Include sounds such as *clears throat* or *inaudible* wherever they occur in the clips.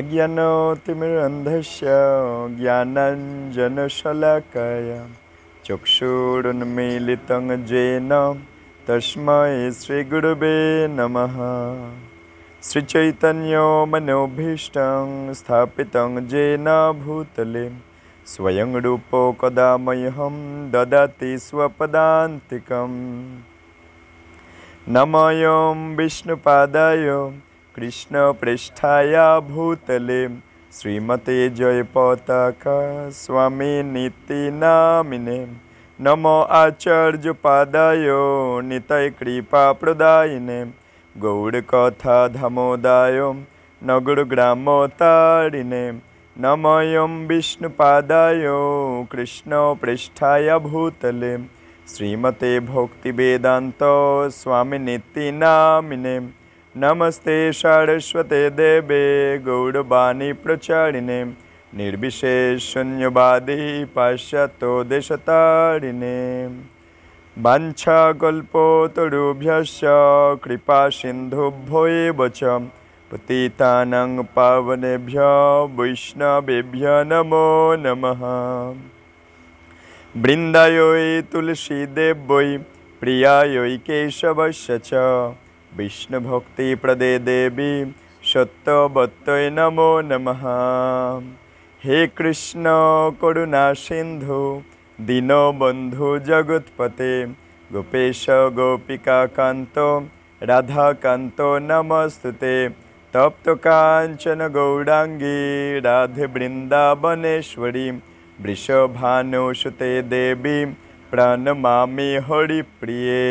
अज्ञानोतिमरन्धस्य ज्ञानाञ्जनशलाकया चक्षुरुन्मीलितं येन तस्मै श्रीगुरुवे नमः श्रीचैतन्यो मनोभीष्टं स्थापितं जेन भूतले स्वयं रूपो कदा मह्यं ददाति स्वपदान्तिकं नमयं विष्णुपादाय কৃষ্ণপৃষ্ঠায়া ভূতলে শ্রীমতে জয় পতাকা স্বামী নীতি নামিনে নম আচার্য পাদায় নিতাই কৃপা প্রদায়িনে গৌড় কথা ধামোদায় নগর গ্রাম তাড়িনে নময়ম বিষ্ণুপাদায় কৃষ্ণ পৃষ্ঠায় ভূতলে শ্রীমতে ভক্তিবেদান্ত স্বামী নীতি নামিনে નમસ્તે સારસ્વતે દેવે ગૌડબાની પ્રચારીને નિર્વિશેષ શૂન્યવાદી પાશ્ચાતો દેશતારીને વાંછા કલ્પોતરુભ્યશ્ચ કૃપા સિંધુભ્યો એવ ચ પતિતાનં પાવનેભ્ય વૈષ્ણવેભ્ય નમો નમઃ বৃন্দায়ই তুলসী দেবই প্রিয়ায়ই কেশবশ্য চ प्रदे देवी सत्यवत्तय नमो नम हे कृष्ण करुणा सिंधु दीन बंधु जगतपते गोपेश गोपिकान्त राधाकान्त नमस्तुते तप्तकाञ्चन गौराङ्गी राधवृन्दावनेश्वरी वृषभानुसुते देवी प्रणमा हरिप्रिये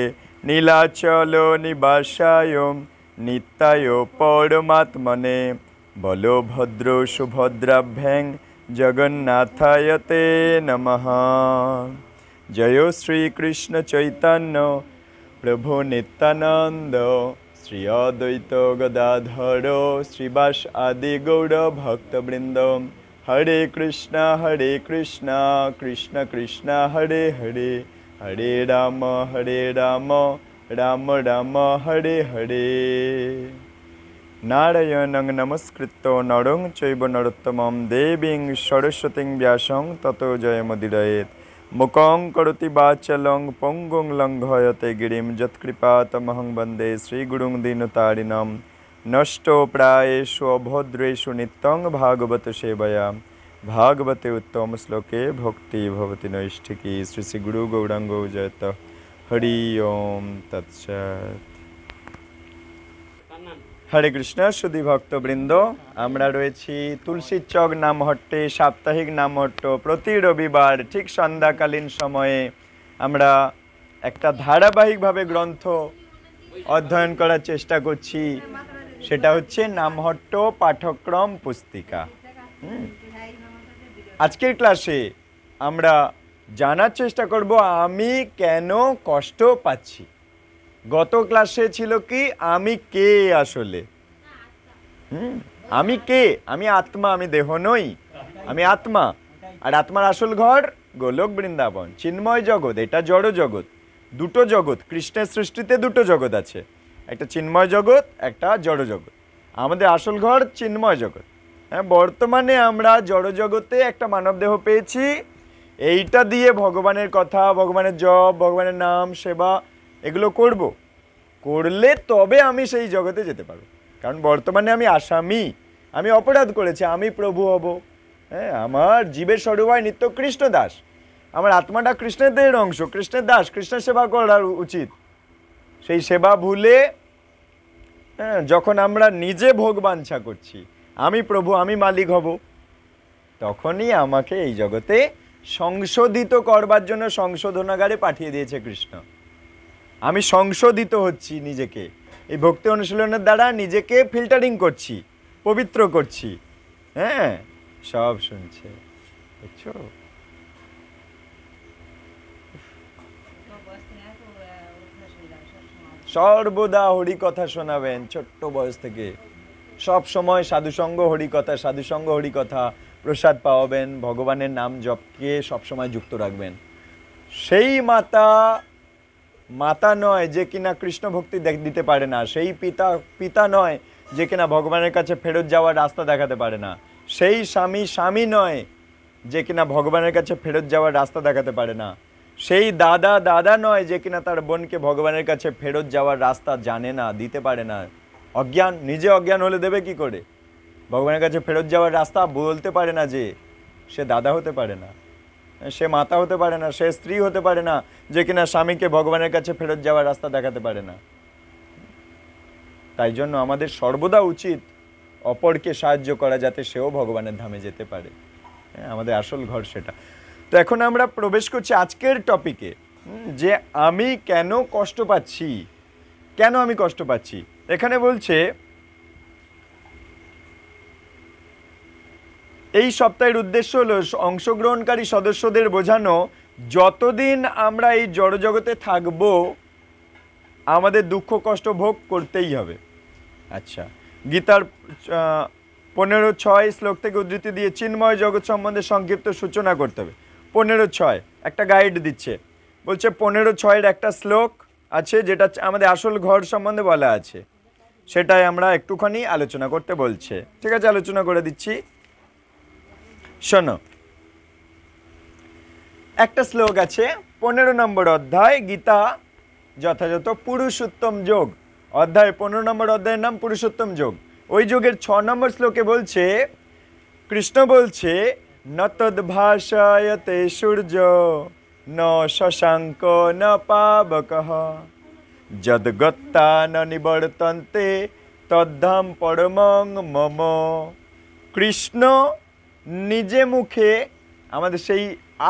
নীলাচল নিবাসায় নিত্যায় পরমাত্মনে বলভদ্র সুভদ্রাভ্যাং জগন্নাথায় তে নম জয় শ্রীকৃষ্ণ চৈতন্য প্রভু নিত্যানন্দ শ্রী অদ্বৈত গদাধর শ্রীবাস আদি গৌর ভক্তবৃন্দ হরে কৃষ্ণ হরে কৃষ্ণ কৃষ্ণ কৃষ্ণ হরে হরে হরে রাম হরে রাম রাম রাম হরে হরে নারায়ণং নমস্কৃত নরং চৈব নরোত্তম দেবীং সরস্বতী ব্যাসং তত জয় মদিরয়ে মুকং করতি বাচলং পঙ্গুং লঙ্ঘয়তে গিরিম যৎকৃপা তমহং বন্দে শ্রীগুরুং দীনতারিণম নষ্ট প্রায়েষু অভদ্রেষু নিত্যং ভাগবত সেবয়া ভাগবতে উত্তম শ্লোকে ভক্তি ভবতি নৈষ্ঠিকী শ্রী শ্রী গুরু গৌরাঙ্গ জয়ত হরি ওম তৎসৎ হরে কৃষ্ণ সুধী ভক্তবৃন্দ আমরা রয়েছি তুলসী চক নামহট্টে সাপ্তাহিক নামহট্ট প্রতি রবিবার ঠিক সন্ধ্যাকালীন সময়ে আমরা একটা ধারাবাহিকভাবে গ্রন্থ অধ্যয়ন করার চেষ্টা করছি সেটা হচ্ছে নামহট্ট পাঠক্রম পুস্তিকা হুম আজকের ক্লাসে আমরা জানার চেষ্টা করব আমি কেন কষ্ট পাচ্ছি গত ক্লাসে ছিল কি আমি কে আসলে হুম আমি কে আমি আত্মা আমি দেহ নই আমি আত্মা আর আত্মার আসল ঘর গোলক বৃন্দাবন চিন্ময় জগৎ এটা জড় জগৎ দুটো জগৎ কৃষ্ণের সৃষ্টিতে দুটো জগৎ আছে একটা চিন্ময় জগৎ একটা জড় জগৎ আমাদের আসল ঘর চিন্ময় জগৎ হ্যাঁ বর্তমানে আমরা জড়জগতে একটা মানবদেহ পেয়েছি এইটা দিয়ে ভগবানের কথা ভগবানের জপ ভগবানের নাম সেবা এগুলো করব। করলে তবে আমি সেই জগতে যেতে পারবো কারণ বর্তমানে আমি আসামি আমি অপরাধ করেছি আমি প্রভু হব হ্যাঁ আমার জীবের স্বরূপ হয় নিত্য কৃষ্ণ দাস আমার আত্মাটা কৃষ্ণের অংশ কৃষ্ণের দাস কৃষ্ণের সেবা করার উচিত সেই সেবা ভুলে হ্যাঁ যখন আমরা নিজে ভোগ বাঞ্ছা করছি আমি প্রভু আমি মালিক হব তখনই আমাকে এই জগতে সংশোধিত করবার জন্য সংশোধনাগারে পাঠিয়ে দিয়েছে কৃষ্ণ আমি সংশোধিত হচ্ছি নিজেকে এই ভক্তি অনুশীলনের দ্বারা নিজেকে ফিল্টারিং করছি পবিত্র করছি হ্যাঁ সব শুনছে বুঝছো সর্বদা হরি কথা শোনাবেন ছোট্ট বয়স থেকে সব সময় সাধুসঙ্গ হরিকথা সাধুসঙ্গ হরিকথা প্রসাদ পাওয়াবেন ভগবানের নাম জপকে সবসময় যুক্ত রাখবেন সেই মাতা মাতা নয় যে কিনা কৃষ্ণ ভক্তি দিতে পারে না সেই পিতা পিতা নয় যে কিনা ভগবানের কাছে ফেরত যাওয়ার রাস্তা দেখাতে পারে না সেই স্বামী স্বামী নয় যে কিনা ভগবানের কাছে ফেরত যাওয়ার রাস্তা দেখাতে পারে না সেই দাদা দাদা নয় যে কিনা তার বোনকে ভগবানের কাছে ফেরত যাওয়ার রাস্তা জানে না দিতে পারে না অজ্ঞান নিজে অজ্ঞান হলে দেবে কি করে ভগবানের কাছে ফেরত যাওয়ার রাস্তা বলতে পারে না যে সে দাদা হতে পারে না সে মাতা হতে পারে না সে স্ত্রী হতে পারে না যে কিনা স্বামীকে ভগবানের কাছে ফেরত যাওয়ার রাস্তা দেখাতে পারে না তাই জন্য আমাদের সর্বদা উচিত অপরকে সাহায্য করা যাতে সেও ভগবানের ধামে যেতে পারে হ্যাঁ আমাদের আসল ঘর সেটা তো এখন আমরা প্রবেশ করছি আজকের টপিকে যে আমি কেন কষ্ট পাচ্ছি কেন আমি কষ্ট পাচ্ছি এখানে বলছে এই সপ্তাহের উদ্দেশ্য হলো অংশগ্রহণকারী সদস্যদের বোঝানো যতদিন আমরা এই জড়জগতে থাকব আমাদের দুঃখ কষ্ট ভোগ করতেই হবে আচ্ছা গীতার পনেরো ছয় শ্লোক থেকে উদ্ধৃতি দিয়ে চিন্ময় জগৎ সম্বন্ধে সংক্ষিপ্ত সূচনা করতে হবে পনেরো ছয় একটা গাইড দিচ্ছে বলছে পনেরো ছয়ের একটা শ্লোক আছে যেটা আমাদের আসল ঘর সম্বন্ধে বলা আছে সেটাই আমরা একটুখানি আলোচনা করতে বলছে ঠিক আছে আলোচনা করে দিচ্ছি শোনো একটা শ্লোক আছে পনেরো নম্বর অধ্যায় গীতা যথাযথ পুরুষোত্তম যোগ অধ্যায় পনেরো নম্বর অধ্যায়ের নাম পুরুষোত্তম যোগ ওই যোগের ছ নম্বর শ্লোকে বলছে কৃষ্ণ বলছে নতদ্ভাষায়তে সূর্য ন শশাঙ্ক ন পাবকহ যদগত্তা ন নিবর্তন্তে তদ্ধাম পরমং মম কৃষ্ণ নিজে মুখে আমাদের সেই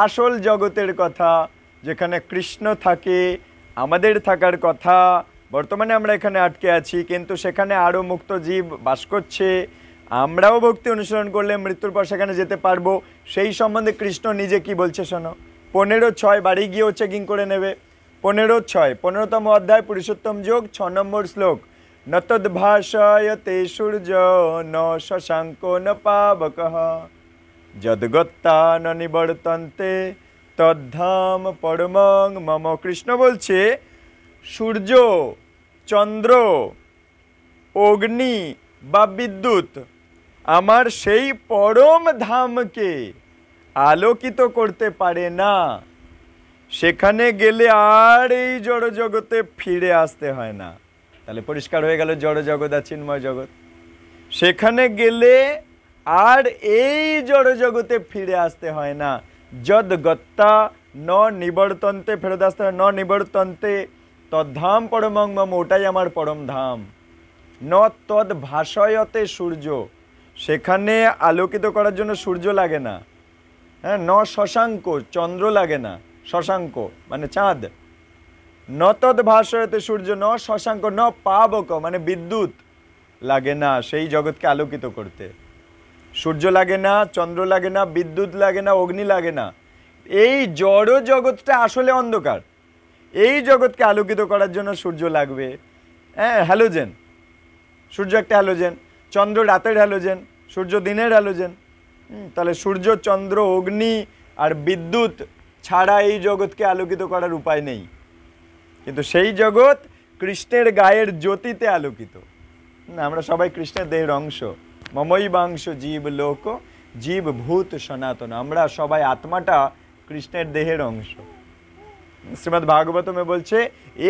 আসল জগতের কথা যেখানে কৃষ্ণ থাকে আমাদের থাকার কথা বর্তমানে আমরা এখানে আটকে আছি কিন্তু সেখানে আরও মুক্ত জীব বাস করছে আমরাও ভক্তি অনুসরণ করলে মৃত্যুর পর সেখানে যেতে পারবো সেই সম্বন্ধে কৃষ্ণ নিজে কি বলছে শোনো পনেরো ছয় বাড়ি গিয়েও চেকিং করে নেবে পনেরো ছয় পনেরোতম অধ্যায় পুরুষোত্তম যোগ ছ নম্বর শ্লোক নতদ্ভাষায় তে সূর্য ন শশাঙ্ক ন পাবক যদগত্তা ন নিবর্তন্তে তদ্ধাম পরমং মম কৃষ্ণ বলছে সূর্য চন্দ্র অগ্নি বা বিদ্যুৎ আমার সেই পরম ধামকে আলোকিত করতে পারে না সেখানে গেলে আর এই জড় জগতে ফিরে আসতে হয় না তাহলে পরিষ্কার হয়ে গেল জড় জগৎ আর চিন্ময় জগৎ সেখানে গেলে আর এই জড় জগতে ফিরে আসতে হয় না যদ গত্তা ন নিবর্তন্তে ফেরত আসতে হয় ন নিবর্তন্তে তদ্ধাম পরমং মম ওটাই আমার পরম ধাম ন তদ ভাষয়তে সূর্য সেখানে আলোকিত করার জন্য সূর্য লাগে না হ্যাঁ ন শশাঙ্ক চন্দ্র লাগে না শশাঙ্ক মানে চাঁদ নতদ ভাষাতে সূর্য ন শশাঙ্ক ন পাবক মানে বিদ্যুৎ লাগে না সেই জগৎকে আলোকিত করতে সূর্য লাগে না চন্দ্র লাগে না বিদ্যুৎ লাগে না অগ্নি লাগে না এই জড় জগৎটা আসলে অন্ধকার এই জগৎকে আলোকিত করার জন্য সূর্য লাগবে হ্যাঁ হ্যালোজেন সূর্য একটা হ্যালোজেন চন্দ্র রাতের হ্যালোজেন সূর্য দিনের হ্যালোজেন তাহলে সূর্য চন্দ্র অগ্নি আর বিদ্যুৎ ছাড়া এই জগৎকে আলোকিত করার উপায় নেই কিন্তু সেই জগৎ কৃষ্ণের গায়ের জ্যোতিতে আলোকিত না আমরা সবাই কৃষ্ণের দেহের অংশ মমই বাংশ জীব লোক জীব ভূত সনাতন আমরা সবাই আত্মাটা কৃষ্ণের দেহের অংশ শ্রীমদ ভাগবতমে বলছে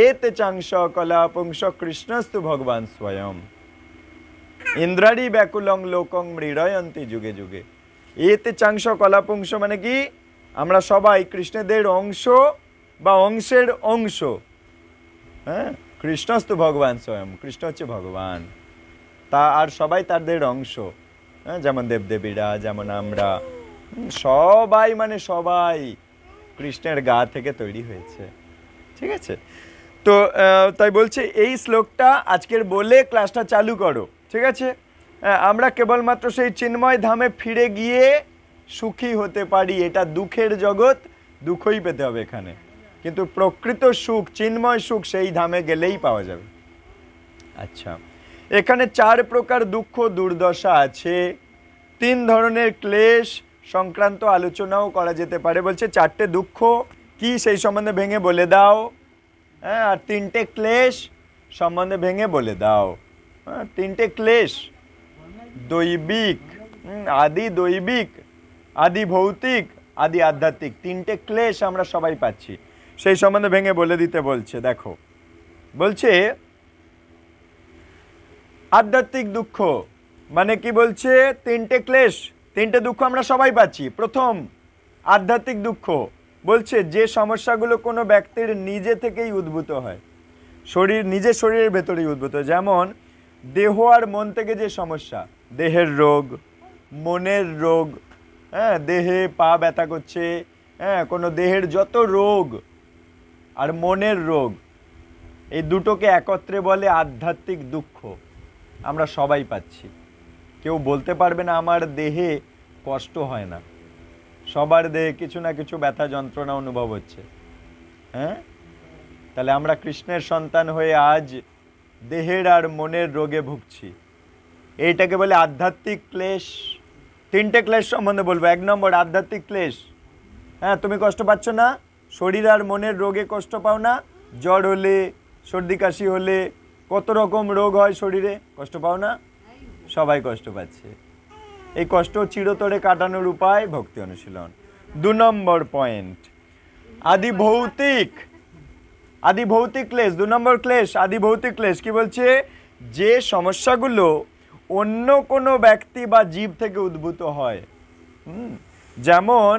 এতে চাংশ কলা পুংস কৃষ্ণস্তু ভগবান স্বয়ং ইন্দ্রারি ব্যাকুলং লোকং মৃড়য়ন্তী যুগে যুগে এতে চাংশ কলাপুংস মানে কি আমরা সবাই কৃষ্ণদের অংশ বা অংশের অংশ হ্যাঁ কৃষ্ণস্তু ভগবান স্বয়ং কৃষ্ণ হচ্ছে ভগবান তা আর সবাই তাদের অংশ হ্যাঁ যেমন দেবদেবীরা যেমন আমরা সবাই মানে সবাই কৃষ্ণের গা থেকে তৈরি হয়েছে ঠিক আছে তো তাই বলছে এই শ্লোকটা আজকের বলে ক্লাসটা চালু করো ঠিক আছে আমরা কেবলমাত্র সেই চিন্ময় ধামে ফিরে গিয়ে সুখী হতে পারি এটা দুঃখের জগৎ দুঃখই পেতে হবে এখানে কিন্তু প্রকৃত সুখ চিন্ময় সুখ সেই ধামে গেলেই পাওয়া যাবে আচ্ছা এখানে চার প্রকার দুঃখ দুর্দশা আছে তিন ধরনের ক্লেশ সংক্রান্ত আলোচনাও করা যেতে পারে বলছে চারটে দুঃখ কি সেই সম্বন্ধে ভেঙে বলে দাও হ্যাঁ আর তিনটে ক্লেশ সম্বন্ধে ভেঙে বলে দাও হ্যাঁ তিনটে ক্লেশ দৈবিক আদি দৈবিক আদি ভৌতিক আদি আধ্যাত্মিক তিনটে ক্লেশ আমরা সবাই পাচ্ছি সেই সম্বন্ধে ভেঙে বলে দিতে বলছে দেখো বলছে আধ্যাত্মিক দুঃখ মানে কি বলছে তিনটে ক্লেশ তিনটে দুঃখ আমরা সবাই পাচ্ছি প্রথম আধ্যাত্মিক দুঃখ বলছে যে সমস্যাগুলো কোনো ব্যক্তির নিজে থেকেই উদ্ভূত হয় শরীর নিজের শরীরের ভেতরেই উদ্ভূত যেমন দেহ আর মন থেকে যে সমস্যা দেহের রোগ মনের রোগ হ্যাঁ দেহে পা ব্যথা করছে হ্যাঁ কোনো দেহের যত রোগ আর মনের রোগ এই দুটোকে একত্রে বলে আধ্যাত্মিক দুঃখ আমরা সবাই পাচ্ছি কেউ বলতে পারবে না আমার দেহে কষ্ট হয় না সবার দেহে কিছু না কিছু ব্যথা যন্ত্রণা অনুভব হচ্ছে হ্যাঁ তাহলে আমরা কৃষ্ণের সন্তান হয়ে আজ দেহের আর মনের রোগে ভুগছি এইটাকে বলে আধ্যাত্মিক ক্লেশ তিনটে ক্লেশ সম্বন্ধে বলবো এক নম্বর আধ্যাত্মিক ক্লেশ হ্যাঁ তুমি কষ্ট পাচ্ছ না শরীর আর মনের রোগে কষ্ট পাও না জ্বর হলে সর্দি কাশি হলে কত রকম রোগ হয় শরীরে কষ্ট পাও না সবাই কষ্ট পাচ্ছে এই কষ্ট চিরতরে কাটানোর উপায় ভক্তি অনুশীলন দু নম্বর পয়েন্ট আদি ভৌতিক আদি ভৌতিক ক্লেশ দু নম্বর ক্লেশ আদি ভৌতিক ক্লেশ কি বলছে যে সমস্যাগুলো অন্য কোনো ব্যক্তি বা জীব থেকে উদ্ভূত হয় যেমন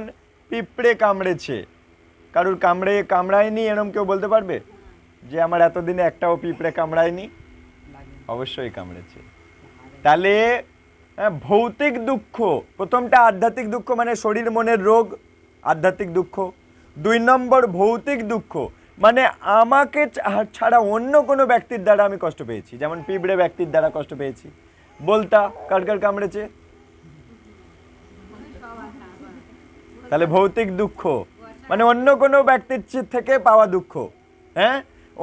পিঁপড়ে কামড়েছে কারুর কামড়ে কামড়ায়নি এরম কেউ বলতে পারবে যে আমার এতদিনে একটাও পিঁপড়ে কামড়ায়নি অবশ্যই কামড়েছে তাহলে হ্যাঁ, ভৌতিক দুঃখ প্রথমটা আধ্যাত্মিক দুঃখ মানে শরীর মনের রোগ আধ্যাত্মিক দুঃখ দুই নম্বর ভৌতিক দুঃখ মানে আমাকে ছাড়া অন্য কোনো ব্যক্তির দ্বারা আমি কষ্ট পেয়েছি যেমন পিঁপড়ে ব্যক্তির দ্বারা কষ্ট পেয়েছি বলতা কার কার কামড়েছে তাহলে ভৌতিক দুঃখ মানে অন্য কোনো ব্যক্তির থেকে পাওয়া দুঃখ হ্যাঁ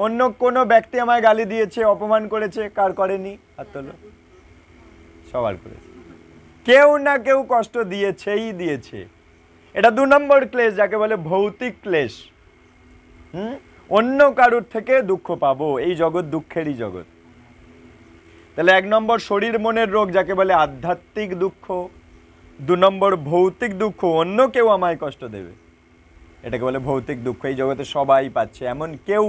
অন্য কোনো ব্যক্তি আমায় গালি দিয়েছে অপমান করেছে কার করেনি আর তোলো সবার করেছে কেউ না কেউ কষ্ট দিয়েছেই দিয়েছে এটা দু নম্বর ক্লেশ যাকে বলে ভৌতিক ক্লেশ হুম অন্য কারুর থেকে দুঃখ পাবো এই জগৎ দুঃখেরই জগৎ তাহলে এক নম্বর শরীর মনের রোগ যাকে বলে আধ্যাত্মিক দুঃখ দু নম্বর ভৌতিক দুঃখ অন্য কেউ আমায় কষ্ট দেবে এটাকে বলে ভৌতিক দুঃখ এই জগতে সবাই পাচ্ছে এমন কেউ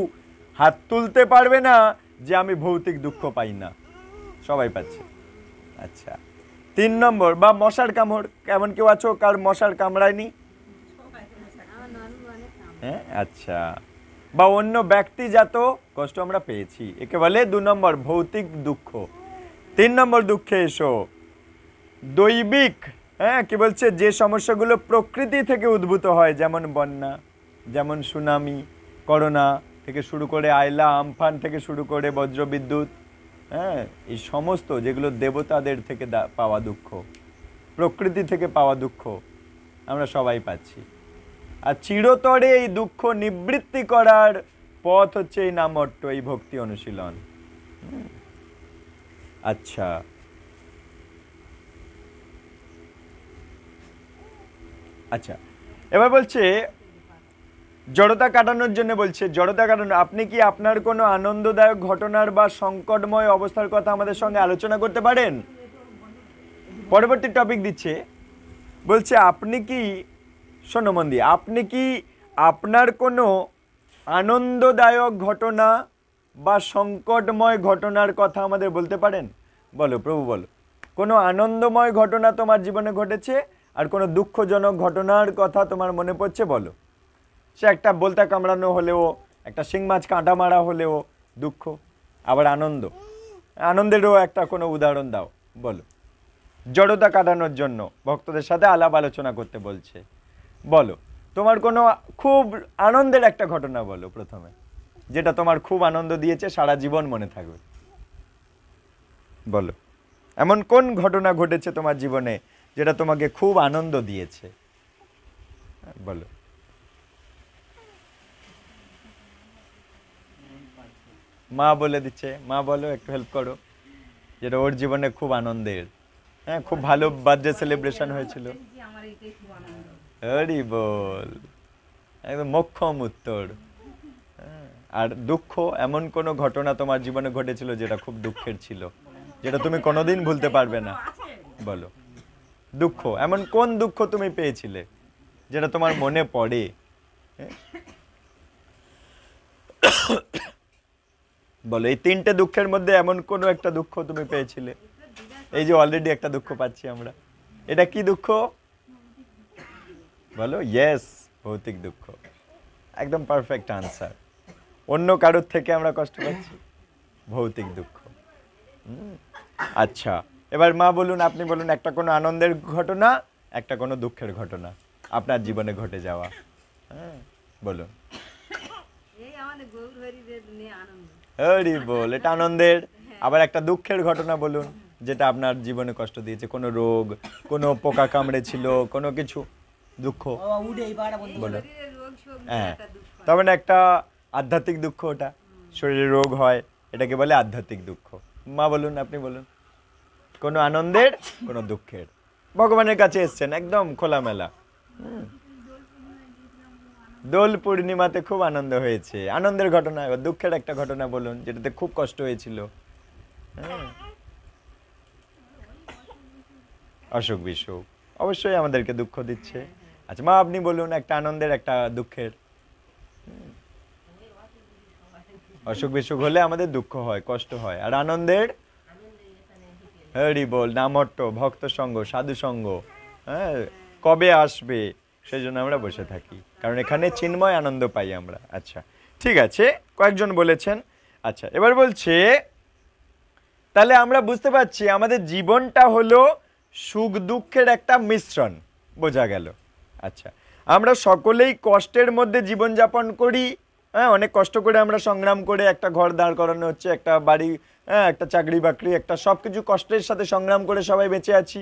হাত তুলতে পারবে না যে আমি ভৌতিক দুঃখ পাই না সবাই পাচ্ছে আচ্ছা তিন নম্বর বা মশার কামড় এমন কেউ আছো কার মশার কামড়ায়নি হ্যাঁ আচ্ছা বা অন্য ব্যক্তিজাত কষ্ট আমরা পেয়েছি একে বলে দু নম্বর ভৌতিক দুঃখ তিন নম্বর দুঃখে এসো দৈবিক হ্যাঁ কি বলছে যে সমস্যাগুলো প্রকৃতি থেকে উদ্ভূত হয় যেমন বন্যা যেমন সুনামি করোনা থেকে শুরু করে আয়লা আমফান থেকে শুরু করে বজ্রবিদ্যুৎ হ্যাঁ এই সমস্ত যেগুলো দেবতাদের থেকে পাওয়া দুঃখ প্রকৃতি থেকে পাওয়া দুঃখ আমরা সবাই পাচ্ছি আর চিরতরে এই দুঃখ নিবৃত্তি করার পথ হচ্ছে এই নামট্ট এই ভক্তি অনুশীলন আচ্ছা আচ্ছা এবার বলছে জড়তা কাটানোর জন্য বলছে জড়তা কাটানো আপনি কি আপনার কোনো আনন্দদায়ক ঘটনার বা সংকটময় অবস্থার কথা আমাদের সঙ্গে আলোচনা করতে পারেন পরবর্তী টপিক দিচ্ছে বলছে আপনি কি শোনো মন্দি আপনি কি আপনার কোনো আনন্দদায়ক ঘটনা বা সংকটময় ঘটনার কথা আমাদের বলতে পারেন বলো প্রভু বলো কোনো আনন্দময় ঘটনা তোমার জীবনে ঘটেছে আর কোনো দুঃখজনক ঘটনার কথা তোমার মনে পড়ছে বলো সে একটা বলতা কামড়ানো হলেও একটা শিং মাছ কাঁটা মারা হলেও দুঃখ আবার আনন্দ আনন্দেরও একটা কোনো উদাহরণ দাও বলো জড়তা কাটানোর জন্য ভক্তদের সাথে আলাপ আলোচনা করতে বলছে বলো তোমার কোনো খুব আনন্দের একটা ঘটনা বলো প্রথমে যেটা তোমার খুব আনন্দ দিয়েছে সারা জীবন মনে থাকবে বলো এমন কোন ঘটনা ঘটেছে তোমার জীবনে যেটা তোমাকে খুব আনন্দ দিয়েছে বলো মা বলে দিচ্ছে মা বলো একটু হেল্প করো যেটা ওর জীবনে খুব আনন্দের হ্যাঁ খুব ভালো বার্থডে সেলিব্রেশন হয়েছিল হরি বল একদম মক্ষম উত্তর আর দুঃখ এমন কোনো ঘটনা তোমার জীবনে ঘটেছিল যেটা খুব দুঃখের ছিল যেটা তুমি কোনোদিন ভুলতে পারবে না বলো দুঃখ এমন কোন দুঃখ তুমি পেয়েছিলে যেটা তোমার মনে পড়ে বলো এই তিনটে দুঃখের মধ্যে এমন কোনো একটা দুঃখ তুমি পেয়েছিলে এই যে অলরেডি একটা দুঃখ পাচ্ছি আমরা এটা কি দুঃখ বলো ইয়েস ভৌতিক দুঃখ একদম পারফেক্ট আনসার অন্য কারোর থেকে আমরা কষ্ট পাচ্ছি ভৌতিক দুঃখ আচ্ছা এবার মা বলুন আপনি বলুন একটা কোনো আনন্দের ঘটনা একটা কোনো দুঃখের ঘটনা আপনার জীবনে ঘটে যাওয়া হ্যাঁ বলুন হরি বল এটা আনন্দের হ্যাঁ। আবার একটা দুঃখের ঘটনা বলুন যেটা আপনার জীবনে কষ্ট দিয়েছে কোনো রোগ কোনো পোকা কামড়ে ছিল কোনো কিছু দুঃখ বলুন হ্যাঁ তবে একটা আধ্যাত্মিক দুঃখ ওটা শরীরে রোগ হয় এটাকে বলে আধ্যাত্মিক দুঃখ মা বলুন আপনি বলুন কোনো আনন্দের কোনো দুঃখের ভগবানের কাছে এসছেন একদম খোলামেলা দোল পূর্ণিমাতে খুব আনন্দ হয়েছে আনন্দের ঘটনা এবার দুঃখের একটা ঘটনা বলুন যেটাতে খুব কষ্ট হয়েছিল অসুখ বিসুখ অবশ্যই আমাদেরকে দুঃখ দিচ্ছে আচ্ছা মা আপনি বলুন একটা আনন্দের একটা দুঃখের অসুখ বিসুখ হলে আমাদের দুঃখ হয় কষ্ট হয় আর আনন্দের হরি বল নামট্ট ভক্ত সঙ্গ সাধু সঙ্গ হ্যাঁ কবে আসবে সেই জন্য আমরা বসে থাকি কারণ এখানে চিন্ময় আনন্দ পাই আমরা আচ্ছা ঠিক আছে কয়েকজন বলেছেন আচ্ছা এবার বলছে তাহলে আমরা বুঝতে পারছি আমাদের জীবনটা হলো সুখ দুঃখের একটা মিশ্রণ বোঝা গেল আচ্ছা আমরা সকলেই কষ্টের মধ্যে জীবনযাপন করি হ্যাঁ অনেক কষ্ট করে আমরা সংগ্রাম করে একটা ঘর দাঁড় করানো হচ্ছে একটা বাড়ি হ্যাঁ একটা চাকরি বাকরি একটা সব কিছু কষ্টের সাথে সংগ্রাম করে সবাই বেঁচে আছি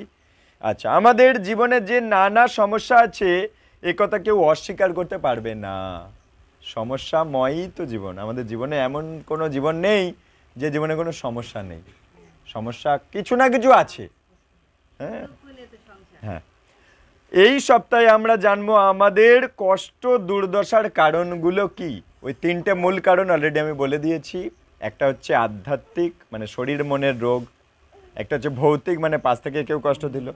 আচ্ছা আমাদের জীবনে যে নানা সমস্যা আছে এ কথা কেউ অস্বীকার করতে পারবে না সমস্যাময়ই তো জীবন আমাদের জীবনে এমন কোনো জীবন নেই যে জীবনে কোনো সমস্যা নেই সমস্যা কিছু না কিছু আছে হ্যাঁ হ্যাঁ এই সপ্তাহে আমরা জানবো আমাদের কষ্ট দুর্দশার কারণগুলো কী ওই তিনটে মূল কারণ অলরেডি আমি বলে দিয়েছি একটা হচ্ছে আধ্যাত্মিক মানে শরীর মনের রোগ একটা হচ্ছে ভৌতিক মানে পাশ থেকে কেউ কষ্ট দিল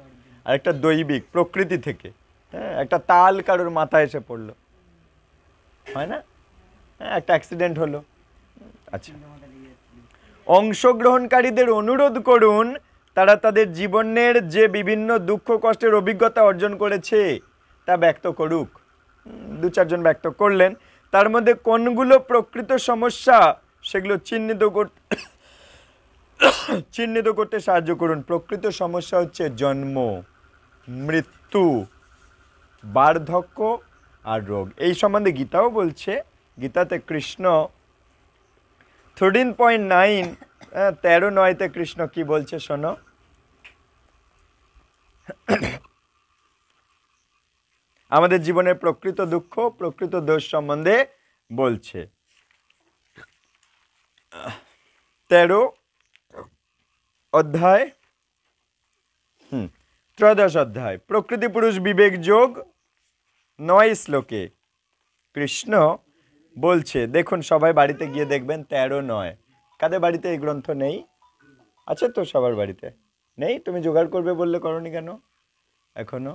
আর একটা দৈবিক প্রকৃতি থেকে হ্যাঁ একটা তাল কারোর মাথায় এসে পড়লো হয় না হ্যাঁ একটা অ্যাক্সিডেন্ট হলো আচ্ছা অংশগ্রহণকারীদের অনুরোধ করুন তারা তাদের জীবনের যে বিভিন্ন দুঃখ কষ্টের অভিজ্ঞতা অর্জন করেছে তা ব্যক্ত করুক দু চারজন ব্যক্ত করলেন তার মধ্যে কোনগুলো প্রকৃত সমস্যা সেগুলো চিহ্নিত করতে চিহ্নিত করতে সাহায্য করুন প্রকৃত সমস্যা হচ্ছে জন্ম মৃত্যু বার্ধক্য আর রোগ এই সম্বন্ধে গীতাও বলছে গীতাতে কৃষ্ণ থার্টিন পয়েন্ট নাইন তেরো নয়তে কৃষ্ণ কি বলছে শোনো আমাদের জীবনের প্রকৃত দুঃখ প্রকৃত দোষ সম্বন্ধে বলছে তেরো অধ্যায় হুম ত্রয়োদশ অধ্যায় প্রকৃতি পুরুষ বিবেক যোগ নয় শ্লোকে কৃষ্ণ বলছে দেখুন সবাই বাড়িতে গিয়ে দেখবেন তেরো নয় কাদের বাড়িতে এই গ্রন্থ নেই আছে তো সবার বাড়িতে নেই তুমি জোগাড় করবে বললে করি কেন এখনও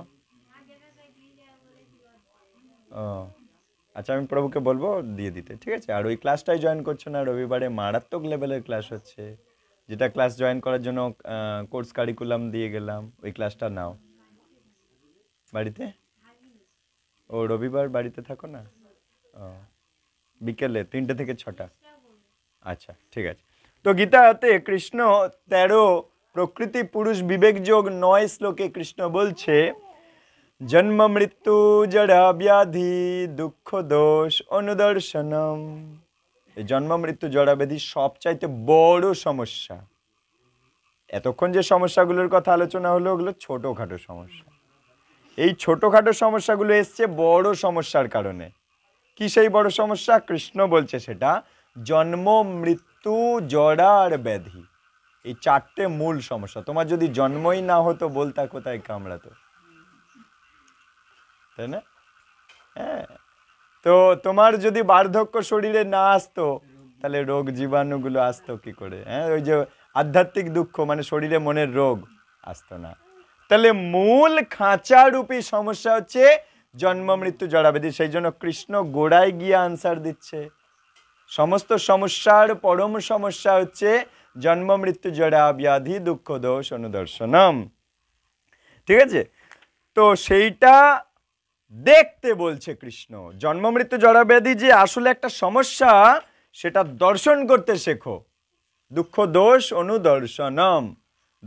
আচ্ছা আমি প্রভুকে বলবো দিয়ে দিতে ঠিক আছে আর ওই ক্লাসটাই জয়েন করছো না রবিবারে মারাত্মক লেভেলের ক্লাস হচ্ছে যেটা ক্লাস জয়েন করার জন্য কোর্স কারিকুলাম দিয়ে গেলাম ওই ক্লাসটা নাও বাড়িতে ও রবিবার বাড়িতে থাকো না ও বিকেলে তিনটে থেকে ছটা আচ্ছা ঠিক আছে তো গীতাতে কৃষ্ণ তেরো প্রকৃতি পুরুষ বিবেকযোগ নয় শ্লোকে কৃষ্ণ বলছে જન્મ મૃત્યુ જડા ব্যাধি দুঃখ দোষ অনুদর্শনম এই জন্ম মৃত্যু জড়া ব্যাধি সবচাইতে বড় সমস্যা এতক্ষণ যে সমস্যাগুলোর কথা আলোচনা হলো ওগুলো ছোটোখাটো সমস্যা এই ছোটোখাটো সমস্যাগুলো এসছে বড় সমস্যার কারণে কি সেই বড় সমস্যা কৃষ্ণ বলছে সেটা জন্ম মৃত্যু জড়া ব্যাধি এই চারটে মূল সমস্যা তোমার যদি জন্মই না হতো বলতা কোথায় কামড়াতো তাই না হ্যাঁ তো তোমার যদি বার্ধক্য শরীরে না আসতো তাহলে রোগ জীবাণুগুলো আসতো কি করে হ্যাঁ ওই যে আধ্যাত্মিক দুঃখ মানে শরীরে মনের রোগ আসতো না তাহলে মূল খাঁচারূপী সমস্যা হচ্ছে জন্ম মৃত্যু জড়াবেদি সেই জন্য কৃষ্ণ গোড়ায় গিয়ে আনসার দিচ্ছে সমস্ত সমস্যার পরম সমস্যা হচ্ছে জন্ম মৃত্যু জড়া ব্যাধি দুঃখ দোষ অনুদর্শনম ঠিক আছে তো সেইটা দেখতে বলছে কৃষ্ণ জন্মমৃত্যু জড়াব্যাধি যে আসলে একটা সমস্যা সেটা দর্শন করতে শেখো দুঃখ দোষ অনুদর্শনম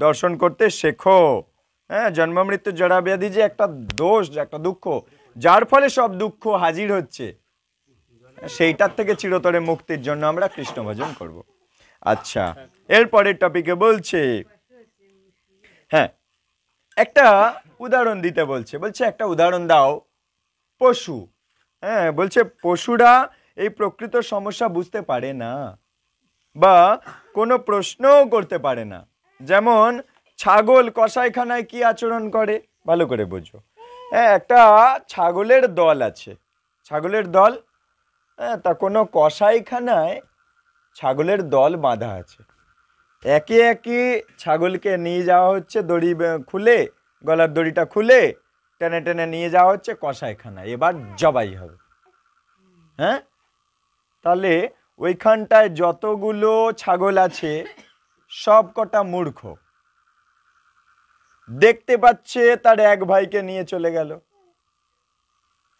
দর্শন করতে শেখো হ্যাঁ জন্মমৃত্যু জড়াব্যাধি যে একটা দোষ একটা দুঃখ যার ফলে সব দুঃখ হাজির হচ্ছে সেইটার থেকে চিরতরে মুক্তির জন্য আমরা কৃষ্ণ ভজন করব আচ্ছা এরপরের টপিকে বলছে হ্যাঁ একটা উদাহরণ দিতে বলছে বলছে একটা উদাহরণ দাও পশু হ্যাঁ বলছে পশুরা এই প্রকৃত সমস্যা বুঝতে পারে না বা কোনো প্রশ্নও করতে পারে না যেমন ছাগল কষাইখানায় কি আচরণ করে ভালো করে বোঝো হ্যাঁ একটা ছাগলের দল আছে ছাগলের দল হ্যাঁ তা কোনো কষাইখানায় ছাগলের দল বাঁধা আছে একে একে ছাগলকে নিয়ে যাওয়া হচ্ছে দড়ি খুলে গলার দড়িটা খুলে টেনে টেনে নিয়ে যাওয়া হচ্ছে কষাইখানা এবার জবাই হবে হ্যাঁ তাহলে ওইখানটায় যতগুলো ছাগল আছে সব কটা মূর্খ দেখতে পাচ্ছে তার এক ভাইকে নিয়ে চলে গেল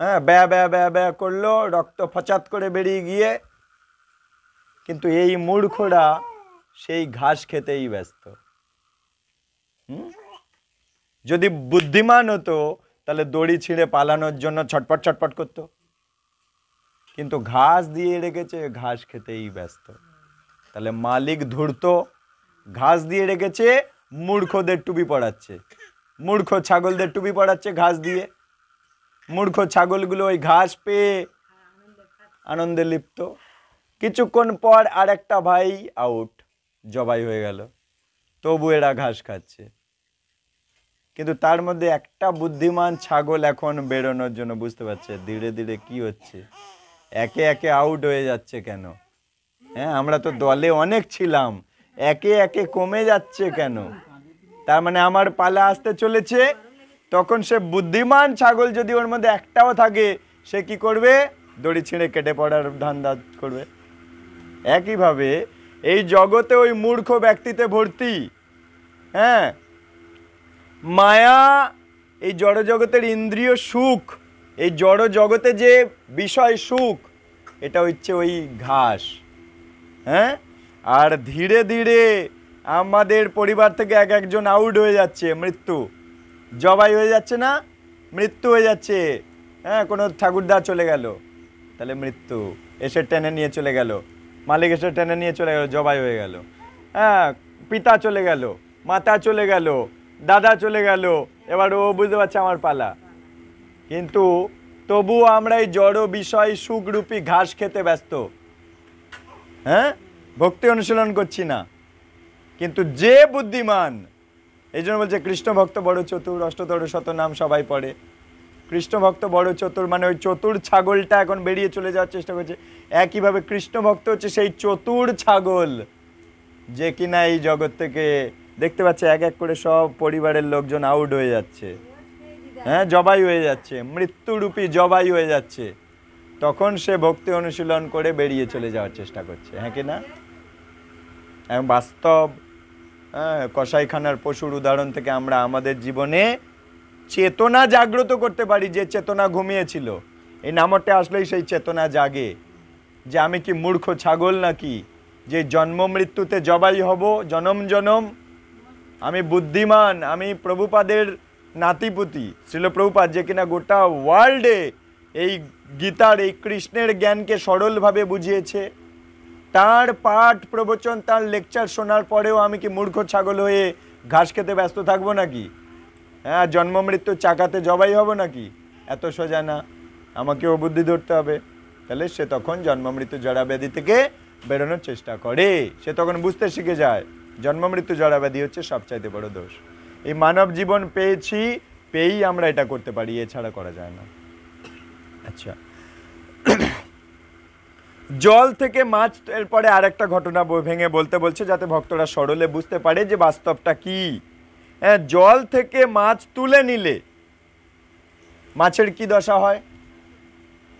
হ্যাঁ ব্যা ব্যা ব্যা ব্যা করলো রক্ত ফচাত করে বেরিয়ে গিয়ে কিন্তু এই মূর্খরা সেই ঘাস খেতেই ব্যস্ত যদি বুদ্ধিমান হতো তাহলে দড়ি ছিঁড়ে পালানোর জন্য ছটপট ছটপট করত কিন্তু ঘাস দিয়ে রেখেছে ঘাস খেতেই ব্যস্ত তাহলে মালিক ধরত ঘাস দিয়ে রেখেছে মূর্খদের টুপি পড়াচ্ছে মূর্খ ছাগলদের টুপি পড়াচ্ছে ঘাস দিয়ে মূর্খ ছাগলগুলো ওই ঘাস পেয়ে আনন্দে লিপ্ত কিছুক্ষণ পর আর একটা ভাই আউট জবাই হয়ে গেল তবু এরা ঘাস খাচ্ছে কিন্তু তার মধ্যে একটা বুদ্ধিমান ছাগল এখন বেরোনোর জন্য বুঝতে পারছে ধীরে ধীরে কি হচ্ছে একে একে আউট হয়ে যাচ্ছে কেন হ্যাঁ আমরা তো দলে অনেক ছিলাম একে একে কমে যাচ্ছে কেন তার মানে আমার পালা আসতে চলেছে তখন সে বুদ্ধিমান ছাগল যদি ওর মধ্যে একটাও থাকে সে কি করবে দড়ি ছিঁড়ে কেটে পড়ার ধান্দা করবে একইভাবে এই জগতে ওই মূর্খ ব্যক্তিতে ভর্তি হ্যাঁ মায়া এই জড় জগতের ইন্দ্রিয় সুখ এই জড় জগতে যে বিষয় সুখ এটা হচ্ছে ওই ঘাস হ্যাঁ আর ধীরে ধীরে আমাদের পরিবার থেকে এক একজন আউট হয়ে যাচ্ছে মৃত্যু জবাই হয়ে যাচ্ছে না মৃত্যু হয়ে যাচ্ছে হ্যাঁ কোনো ঠাকুরদা চলে গেল তাহলে মৃত্যু এসে টেনে নিয়ে চলে গেল মালিক এসে টেনে নিয়ে চলে গেল জবাই হয়ে গেল হ্যাঁ পিতা চলে গেল মাতা চলে গেল দাদা চলে গেল এবার ও বুঝতে পারছে আমার পালা কিন্তু তবু আমরা এই জড় বিষয় সুখরূপী ঘাস খেতে ব্যস্ত হ্যাঁ ভক্তি অনুশীলন করছি না কিন্তু যে বুদ্ধিমান এই জন্য বলছে কৃষ্ণ ভক্ত বড় চতুর অষ্টতর শত নাম সবাই পড়ে কৃষ্ণ ভক্ত বড় চতুর মানে ওই চতুর ছাগলটা এখন বেরিয়ে চলে যাওয়ার চেষ্টা করছে একইভাবে কৃষ্ণ ভক্ত হচ্ছে সেই চতুর ছাগল যে কিনা এই জগৎ থেকে দেখতে পাচ্ছে এক এক করে সব পরিবারের লোকজন আউট হয়ে যাচ্ছে হ্যাঁ জবাই হয়ে যাচ্ছে মৃত্যুরূপী জবাই হয়ে যাচ্ছে তখন সে ভক্তি অনুশীলন করে বেরিয়ে চলে যাওয়ার চেষ্টা করছে হ্যাঁ কি না এবং বাস্তব হ্যাঁ কষাইখানার পশুর উদাহরণ থেকে আমরা আমাদের জীবনে চেতনা জাগ্রত করতে পারি যে চেতনা ঘুমিয়েছিল এই নামটা আসলেই সেই চেতনা জাগে যে আমি কি মূর্খ ছাগল নাকি যে জন্ম মৃত্যুতে জবাই হব জনম জনম আমি বুদ্ধিমান আমি প্রভুপাদের নাতিপুতি শ্রীল প্রভুপাদ যে কিনা গোটা ওয়ার্ল্ডে এই গীতার এই কৃষ্ণের জ্ঞানকে সরলভাবে বুঝিয়েছে তার পাঠ প্রবচন তার লেকচার শোনার পরেও আমি কি মূর্খ ছাগল হয়ে ঘাস খেতে ব্যস্ত থাকবো নাকি হ্যাঁ জন্ম চাকাতে জবাই হব নাকি এত সোজা না আমাকেও বুদ্ধি ধরতে হবে তাহলে সে তখন জন্ম মৃত্যু ব্যাধি থেকে বেরোনোর চেষ্টা করে সে তখন বুঝতে শিখে যায় জন্মমৃত্যু জড়াবাদি হচ্ছে সবচাইতে বড় দোষ এই মানব জীবন পেয়েছি পেয়েই আমরা এটা করতে পারি এছাড়া করা যায় না আচ্ছা জল থেকে মাছ এরপরে আর একটা ঘটনা ভেঙে বলতে বলছে যাতে ভক্তরা সরলে বুঝতে পারে যে বাস্তবটা কি হ্যাঁ জল থেকে মাছ তুলে নিলে মাছের কি দশা হয়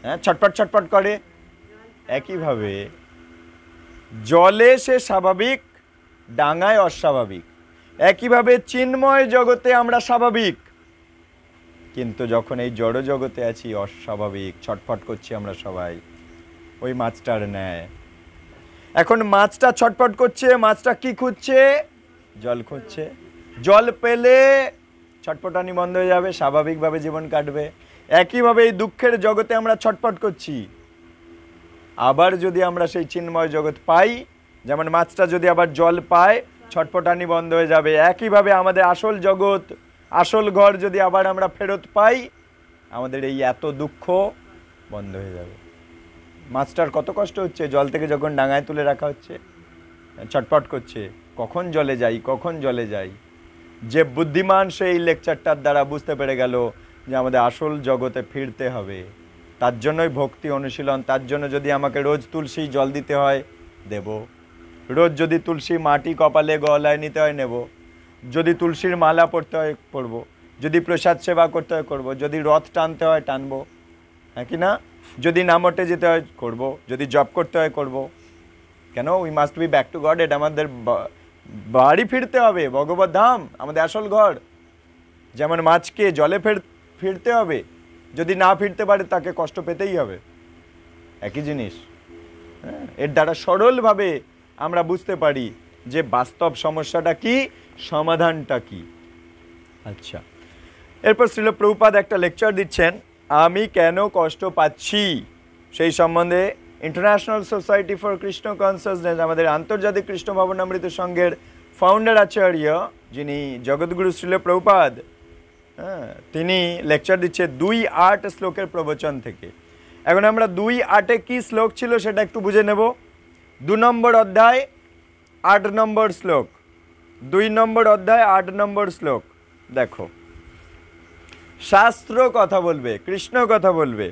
হ্যাঁ ছটপট ছটপট করে একইভাবে জলে সে স্বাভাবিক ডাঙায় অস্বাভাবিক একইভাবে চিন্ময় জগতে আমরা স্বাভাবিক কিন্তু যখন এই জড় জগতে আছি অস্বাভাবিক ছটফট করছি আমরা সবাই ওই মাছটার ন্যায় এখন মাছটা ছটফট করছে মাছটা কি খুঁজছে জল খুঁজছে জল পেলে ছটপটানি বন্ধ হয়ে যাবে স্বাভাবিকভাবে জীবন কাটবে একইভাবে এই দুঃখের জগতে আমরা ছটপট করছি আবার যদি আমরা সেই চিন্ময় জগৎ পাই যেমন মাছটা যদি আবার জল পায় ছটপটানি বন্ধ হয়ে যাবে একইভাবে আমাদের আসল জগৎ আসল ঘর যদি আবার আমরা ফেরত পাই আমাদের এই এত দুঃখ বন্ধ হয়ে যাবে মাছটার কত কষ্ট হচ্ছে জল থেকে যখন ডাঙায় তুলে রাখা হচ্ছে ছটপট করছে কখন জলে যাই কখন জলে যাই যে বুদ্ধিমান সেই লেকচারটার দ্বারা বুঝতে পেরে গেল যে আমাদের আসল জগতে ফিরতে হবে তার জন্যই ভক্তি অনুশীলন তার জন্য যদি আমাকে রোজ তুলসী জল দিতে হয় দেবো রোজ যদি তুলসী মাটি কপালে গলায় নিতে হয় নেব যদি তুলসীর মালা পড়তে হয় পড়বো যদি প্রসাদ সেবা করতে হয় করব যদি রথ টানতে হয় টানবো হ্যাঁ কি না যদি নামটে যেতে হয় করব যদি জব করতে হয় করব কেন we must be back to God এটা আমাদের বাড়ি ফিরতে হবে ভগবত ধাম আমাদের আসল ঘর যেমন মাছকে জলে ফের ফিরতে হবে যদি না ফিরতে পারে তাকে কষ্ট পেতেই হবে একই জিনিস হ্যাঁ? এর দ্বারা সরলভাবে আমরা বুঝতে পারি যে বাস্তব সমস্যাটা কি সমাধানটা কি আচ্ছা এরপর শ্রীল প্রভুপাদ একটা লেকচার দিচ্ছেন আমি কেন কষ্ট পাচ্ছি সেই সম্বন্ধে international society for Krishna consciousness আমাদের আন্তর্জাতিক কৃষ্ণ ভবনামৃত সংঘের ফাউন্ডার আচার্য যিনি জগৎগুরু শ্রীল প্রভুপাদ হ্যাঁ তিনি লেকচার দিচ্ছে দুই আট শ্লোকের প্রবচন থেকে এখন আমরা দুই আটে কি শ্লোক ছিল সেটা একটু বুঝে নেব দু নম্বর অধ্যায় আট নম্বর শ্লোক দুই নম্বর অধ্যায় আট নম্বর শ্লোক দেখো শাস্ত্র কথা বলবে কৃষ্ণ কথা বলবে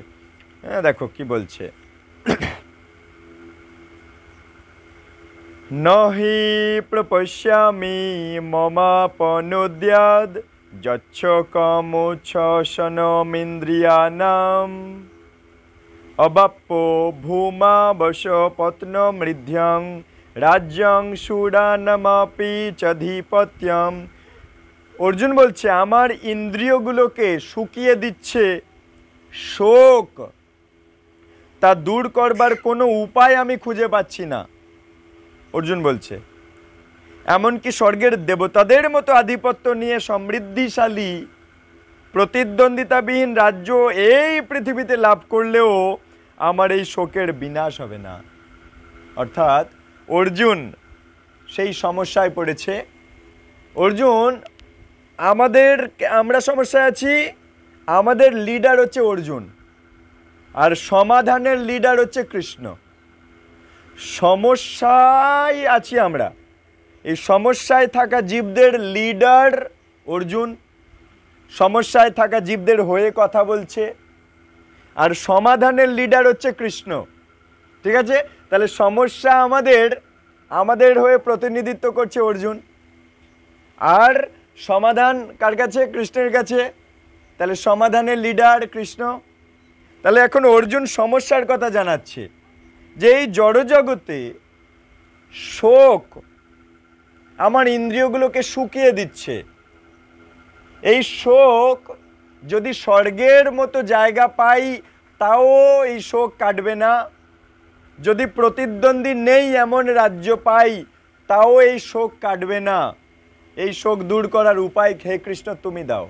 হ্যাঁ দেখো কি বলছে *clears throat* নহি প্রপশ্যামি মমাপনুদ্যাদ যচ্ছ নাম অবাপ্য ভূমাবশ মৃধ্যং রাজ্যং সুরানমাপি চধিপত্যম অর্জুন বলছে আমার ইন্দ্রিয়গুলোকে শুকিয়ে দিচ্ছে শোক তা দূর করবার কোনো উপায় আমি খুঁজে পাচ্ছি না অর্জুন বলছে এমনকি স্বর্গের দেবতাদের মতো আধিপত্য নিয়ে সমৃদ্ধিশালী প্রতিদ্বন্দ্বিতাবিহীন রাজ্য এই পৃথিবীতে লাভ করলেও আমার এই শোকের বিনাশ হবে না অর্থাৎ অর্জুন সেই সমস্যায় পড়েছে অর্জুন আমাদের আমরা সমস্যায় আছি আমাদের লিডার হচ্ছে অর্জুন আর সমাধানের লিডার হচ্ছে কৃষ্ণ সমস্যায় আছি আমরা এই সমস্যায় থাকা জীবদের লিডার অর্জুন সমস্যায় থাকা জীবদের হয়ে কথা বলছে আর সমাধানের লিডার হচ্ছে কৃষ্ণ ঠিক আছে তাহলে সমস্যা আমাদের আমাদের হয়ে প্রতিনিধিত্ব করছে অর্জুন আর সমাধান কার কাছে কৃষ্ণের কাছে তাহলে সমাধানের লিডার কৃষ্ণ তাহলে এখন অর্জুন সমস্যার কথা জানাচ্ছে যে এই জড়জগতে শোক আমার ইন্দ্রিয়গুলোকে শুকিয়ে দিচ্ছে এই শোক যদি স্বর্গের মতো জায়গা পাই তাও এই শোক কাটবে না যদি প্রতিদ্বন্দ্বী নেই এমন রাজ্য পাই তাও এই শোক কাটবে না এই শোক দূর করার উপায় খেয়ে কৃষ্ণ তুমি দাও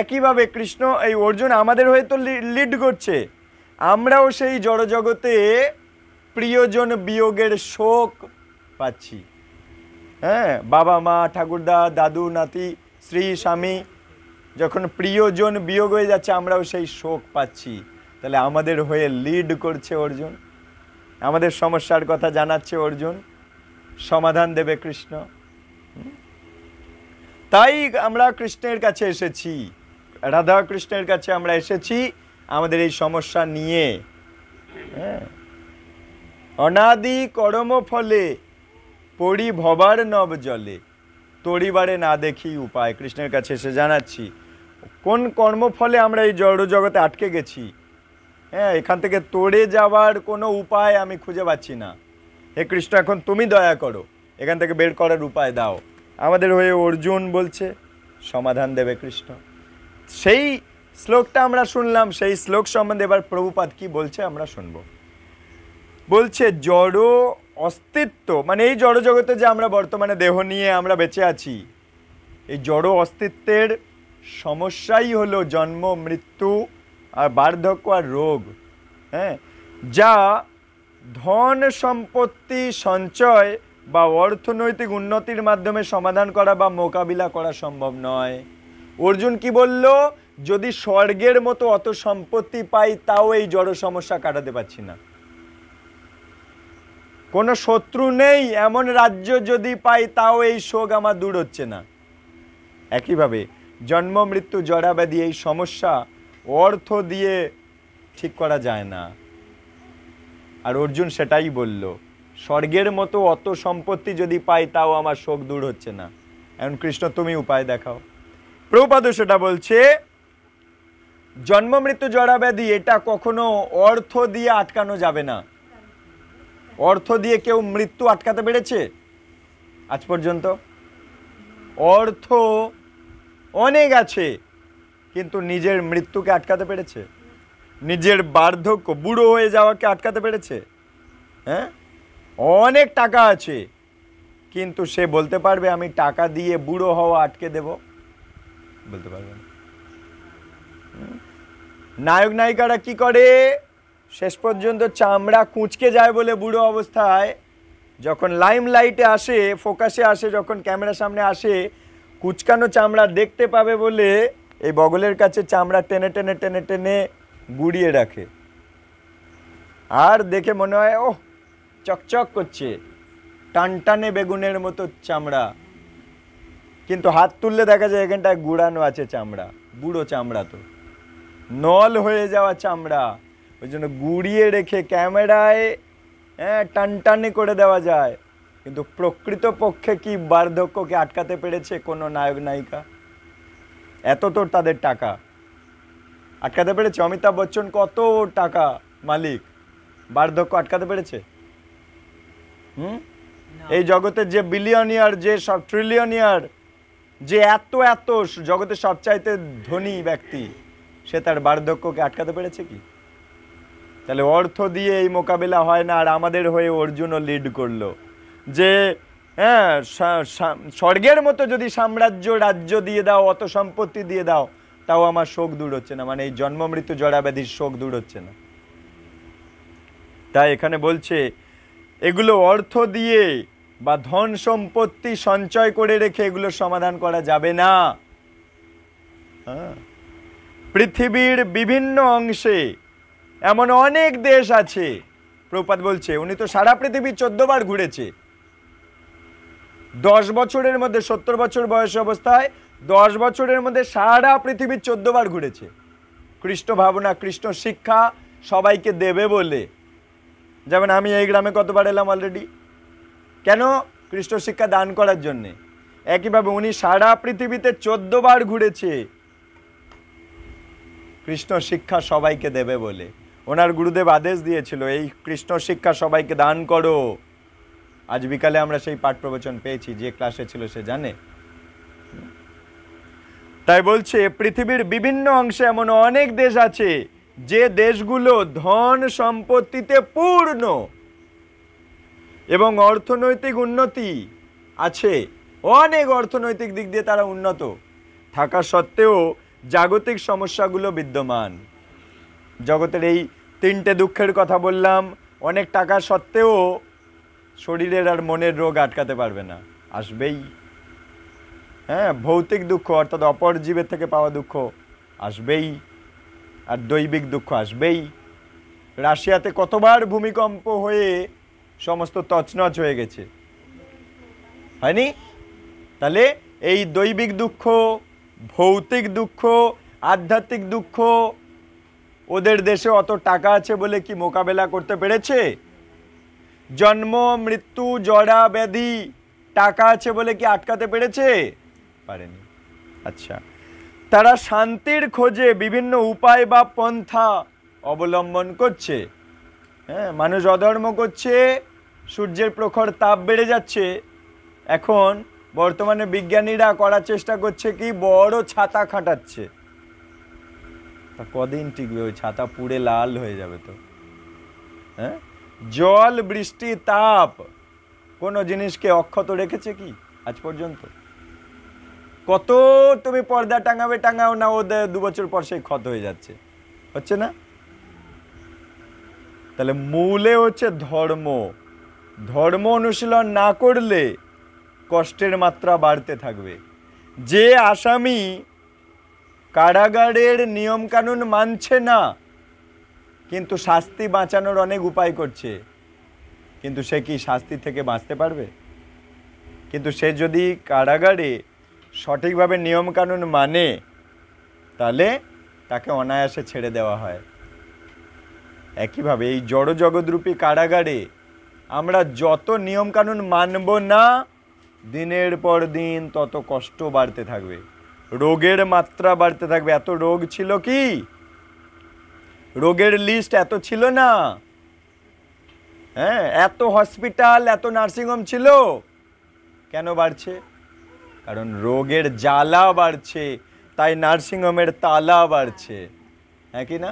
একইভাবে কৃষ্ণ এই অর্জুন আমাদের হয়ে তো লিড করছে আমরাও সেই জড়জগতে প্রিয়জন বিয়োগের শোক পাচ্ছি হ্যাঁ বাবা মা ঠাকুরদা দাদু নাতি স্ত্রী স্বামী যখন প্রিয়জন বিয়োগ হয়ে যাচ্ছে আমরাও সেই শোক পাচ্ছি তাহলে আমাদের হয়ে লিড করছে অর্জুন আমাদের সমস্যার কথা জানাচ্ছে অর্জুন সমাধান দেবে কৃষ্ণ তাই আমরা কৃষ্ণের কাছে এসেছি রাধা কৃষ্ণের কাছে আমরা এসেছি আমাদের এই সমস্যা নিয়ে হ্যাঁ অনাদি ফলে পরি ভবার নব জলে তরিবারে না দেখি উপায় কৃষ্ণের কাছে এসে জানাচ্ছি কোন কর্মফলে আমরা এই জড়জগতে আটকে গেছি হ্যাঁ এখান থেকে তোড়ে যাওয়ার কোনো উপায় আমি খুঁজে পাচ্ছি না হে কৃষ্ণ এখন তুমি দয়া করো এখান থেকে বের করার উপায় দাও আমাদের হয়ে অর্জুন বলছে সমাধান দেবে কৃষ্ণ সেই শ্লোকটা আমরা শুনলাম সেই শ্লোক সম্বন্ধে এবার প্রভুপাত কি বলছে আমরা শুনব বলছে জড় অস্তিত্ব মানে এই জড়জগতে যে আমরা বর্তমানে দেহ নিয়ে আমরা বেঁচে আছি এই জড় অস্তিত্বের সমস্যাই হলো জন্ম মৃত্যু আর বার্ধক্য আর রোগ হ্যাঁ যা ধন সম্পত্তি সঞ্চয় বা অর্থনৈতিক উন্নতির মাধ্যমে সমাধান করা বা মোকাবিলা করা সম্ভব নয় অর্জুন কি বলল যদি স্বর্গের মতো অত সম্পত্তি পাই তাও এই জড় সমস্যা কাটাতে পারছি না কোনো শত্রু নেই এমন রাজ্য যদি পাই তাও এই শোক আমার দূর হচ্ছে না একইভাবে জন্ম মৃত্যু জরাব্যাধি এই সমস্যা অর্থ দিয়ে ঠিক করা যায় না আর অর্জুন সেটাই বলল স্বর্গের মতো অত সম্পত্তি যদি পাই তাও আমার শোক দূর হচ্ছে না এখন কৃষ্ণ তুমি উপায় দেখাও প্রপাদও সেটা বলছে জন্ম মৃত্যু জরাব্যাধি এটা কখনো অর্থ দিয়ে আটকানো যাবে না অর্থ দিয়ে কেউ মৃত্যু আটকাতে পেরেছে আজ পর্যন্ত অর্থ অনেক আছে কিন্তু নিজের মৃত্যুকে আটকাতে পেরেছে নিজের বার্ধক্য বুড়ো হয়ে যাওয়াকে আটকাতে পেরেছে হ্যাঁ অনেক টাকা আছে কিন্তু সে বলতে পারবে আমি টাকা দিয়ে বুড়ো হওয়া আটকে দেব বলতে পারবে না নায়ক নায়িকারা কি করে শেষ পর্যন্ত চামড়া কুঁচকে যায় বলে বুড়ো অবস্থায় যখন লাইম লাইটে আসে ফোকাসে আসে যখন ক্যামেরার সামনে আসে কুচকানো চামড়া দেখতে পাবে বলে এই বগলের কাছে চামড়া টেনে টেনে টেনে টেনে গুড়িয়ে রাখে আর দেখে মনে হয় ও চকচক করছে টানটানে বেগুনের মতো চামড়া কিন্তু হাত তুললে দেখা যায় এখানটায় গুড়ানো আছে চামড়া বুড়ো চামড়া তো নল হয়ে যাওয়া চামড়া ওই জন্য গুড়িয়ে রেখে ক্যামেরায় হ্যাঁ টানটানে করে দেওয়া যায় কিন্তু প্রকৃতপক্ষে কি বার্ধক্যকে আটকাতে পেরেছে কোনো নায়ক নায়িকা এত তোর তাদের টাকা আটকাতে পেরেছে অমিতাভ বচ্চন কত টাকা মালিক বার্ধক্য আটকাতে পেরেছে হুম এই জগতে যে বিলিয়নিয়ার যে সব ট্রিলিয়নিয়ার যে এত এত জগতে সবচাইতে ধনী ব্যক্তি সে তার বার্ধক্যকে আটকাতে পেরেছে কি তাহলে অর্থ দিয়ে এই মোকাবেলা হয় না আর আমাদের হয়ে অর্জুনও লিড করলো যে হ্যাঁ স্বর্গের মতো যদি সাম্রাজ্য রাজ্য দিয়ে দাও অত সম্পত্তি দিয়ে দাও তাও আমার শোক দূর হচ্ছে না মানে এই জন্মমৃত্যু জড়াব্যাধির শোক দূর হচ্ছে না তাই এখানে বলছে এগুলো অর্থ দিয়ে বা ধন সম্পত্তি সঞ্চয় করে রেখে এগুলো সমাধান করা যাবে না হ্যাঁ। পৃথিবীর বিভিন্ন অংশে এমন অনেক দেশ আছে প্রপাত বলছে উনি তো সারা পৃথিবী চোদ্দবার ঘুরেছে দশ বছরের মধ্যে সত্তর বছর বয়স অবস্থায় দশ বছরের মধ্যে সারা পৃথিবীর চোদ্দবার ঘুরেছে কৃষ্ণ ভাবনা কৃষ্ণ শিক্ষা সবাইকে দেবে বলে যেমন আমি এই গ্রামে কতবার এলাম অলরেডি কেন কৃষ্ণ শিক্ষা দান করার জন্যে একইভাবে উনি সারা পৃথিবীতে চোদ্দবার ঘুরেছে কৃষ্ণ শিক্ষা সবাইকে দেবে বলে ওনার গুরুদেব আদেশ দিয়েছিল এই কৃষ্ণ শিক্ষা সবাইকে দান করো আজ বিকালে আমরা সেই পাঠ প্রবচন পেয়েছি যে ক্লাসে ছিল সে জানে তাই বলছে পৃথিবীর বিভিন্ন অংশে এমন অনেক দেশ আছে যে দেশগুলো ধন সম্পত্তিতে পূর্ণ এবং অর্থনৈতিক উন্নতি আছে অনেক অর্থনৈতিক দিক দিয়ে তারা উন্নত থাকা সত্ত্বেও জাগতিক সমস্যাগুলো বিদ্যমান জগতের এই তিনটে দুঃখের কথা বললাম অনেক টাকা সত্ত্বেও শরীরের আর মনের রোগ আটকাতে পারবে না আসবেই হ্যাঁ ভৌতিক দুঃখ অর্থাৎ অপর জীবের থেকে পাওয়া দুঃখ আসবেই আর দৈবিক দুঃখ আসবেই রাশিয়াতে কতবার ভূমিকম্প হয়ে সমস্ত তছনছ হয়ে গেছে হয়নি তাহলে এই দৈবিক দুঃখ ভৌতিক দুঃখ আধ্যাত্মিক দুঃখ ওদের দেশে অত টাকা আছে বলে কি মোকাবেলা করতে পেরেছে জন্ম মৃত্যু জরা ব্যাধি টাকা আছে বলে কি আটকাতে পেরেছে পারেনি আচ্ছা তারা শান্তির খোঁজে বিভিন্ন উপায় বা পন্থা অবলম্বন করছে হ্যাঁ মানুষ অধর্ম করছে সূর্যের প্রখর তাপ বেড়ে যাচ্ছে এখন বর্তমানে বিজ্ঞানীরা করার চেষ্টা করছে কি বড় ছাতা খাটাচ্ছে তা কদিন টিকবে ওই ছাতা পুড়ে লাল হয়ে যাবে তো হ্যাঁ জল বৃষ্টি তাপ কোনো জিনিসকে অক্ষত রেখেছে কি আজ পর্যন্ত কত তুমি পর্দা টাঙাবে টাঙাও না ওদের দু বছর পর সেই ক্ষত হয়ে যাচ্ছে হচ্ছে না তাহলে মূলে হচ্ছে ধর্ম ধর্ম অনুশীলন না করলে কষ্টের মাত্রা বাড়তে থাকবে যে আসামি কারাগারের নিয়মকানুন মানছে না কিন্তু শাস্তি বাঁচানোর অনেক উপায় করছে কিন্তু সে কি শাস্তি থেকে বাঁচতে পারবে কিন্তু সে যদি কারাগারে সঠিকভাবে নিয়মকানুন মানে তাহলে তাকে অনায়াসে ছেড়ে দেওয়া হয় একইভাবে এই জড় জগৎরূপী কারাগারে আমরা যত নিয়মকানুন মানব না দিনের পর দিন তত কষ্ট বাড়তে থাকবে রোগের মাত্রা বাড়তে থাকবে এত রোগ ছিল কি রোগের লিস্ট এত ছিল না হ্যাঁ এত হসপিটাল এত নার্সিংহোম ছিল কেন বাড়ছে কারণ রোগের জ্বালা বাড়ছে তাই নার্সিংহোমের তালা বাড়ছে হ্যাঁ কি না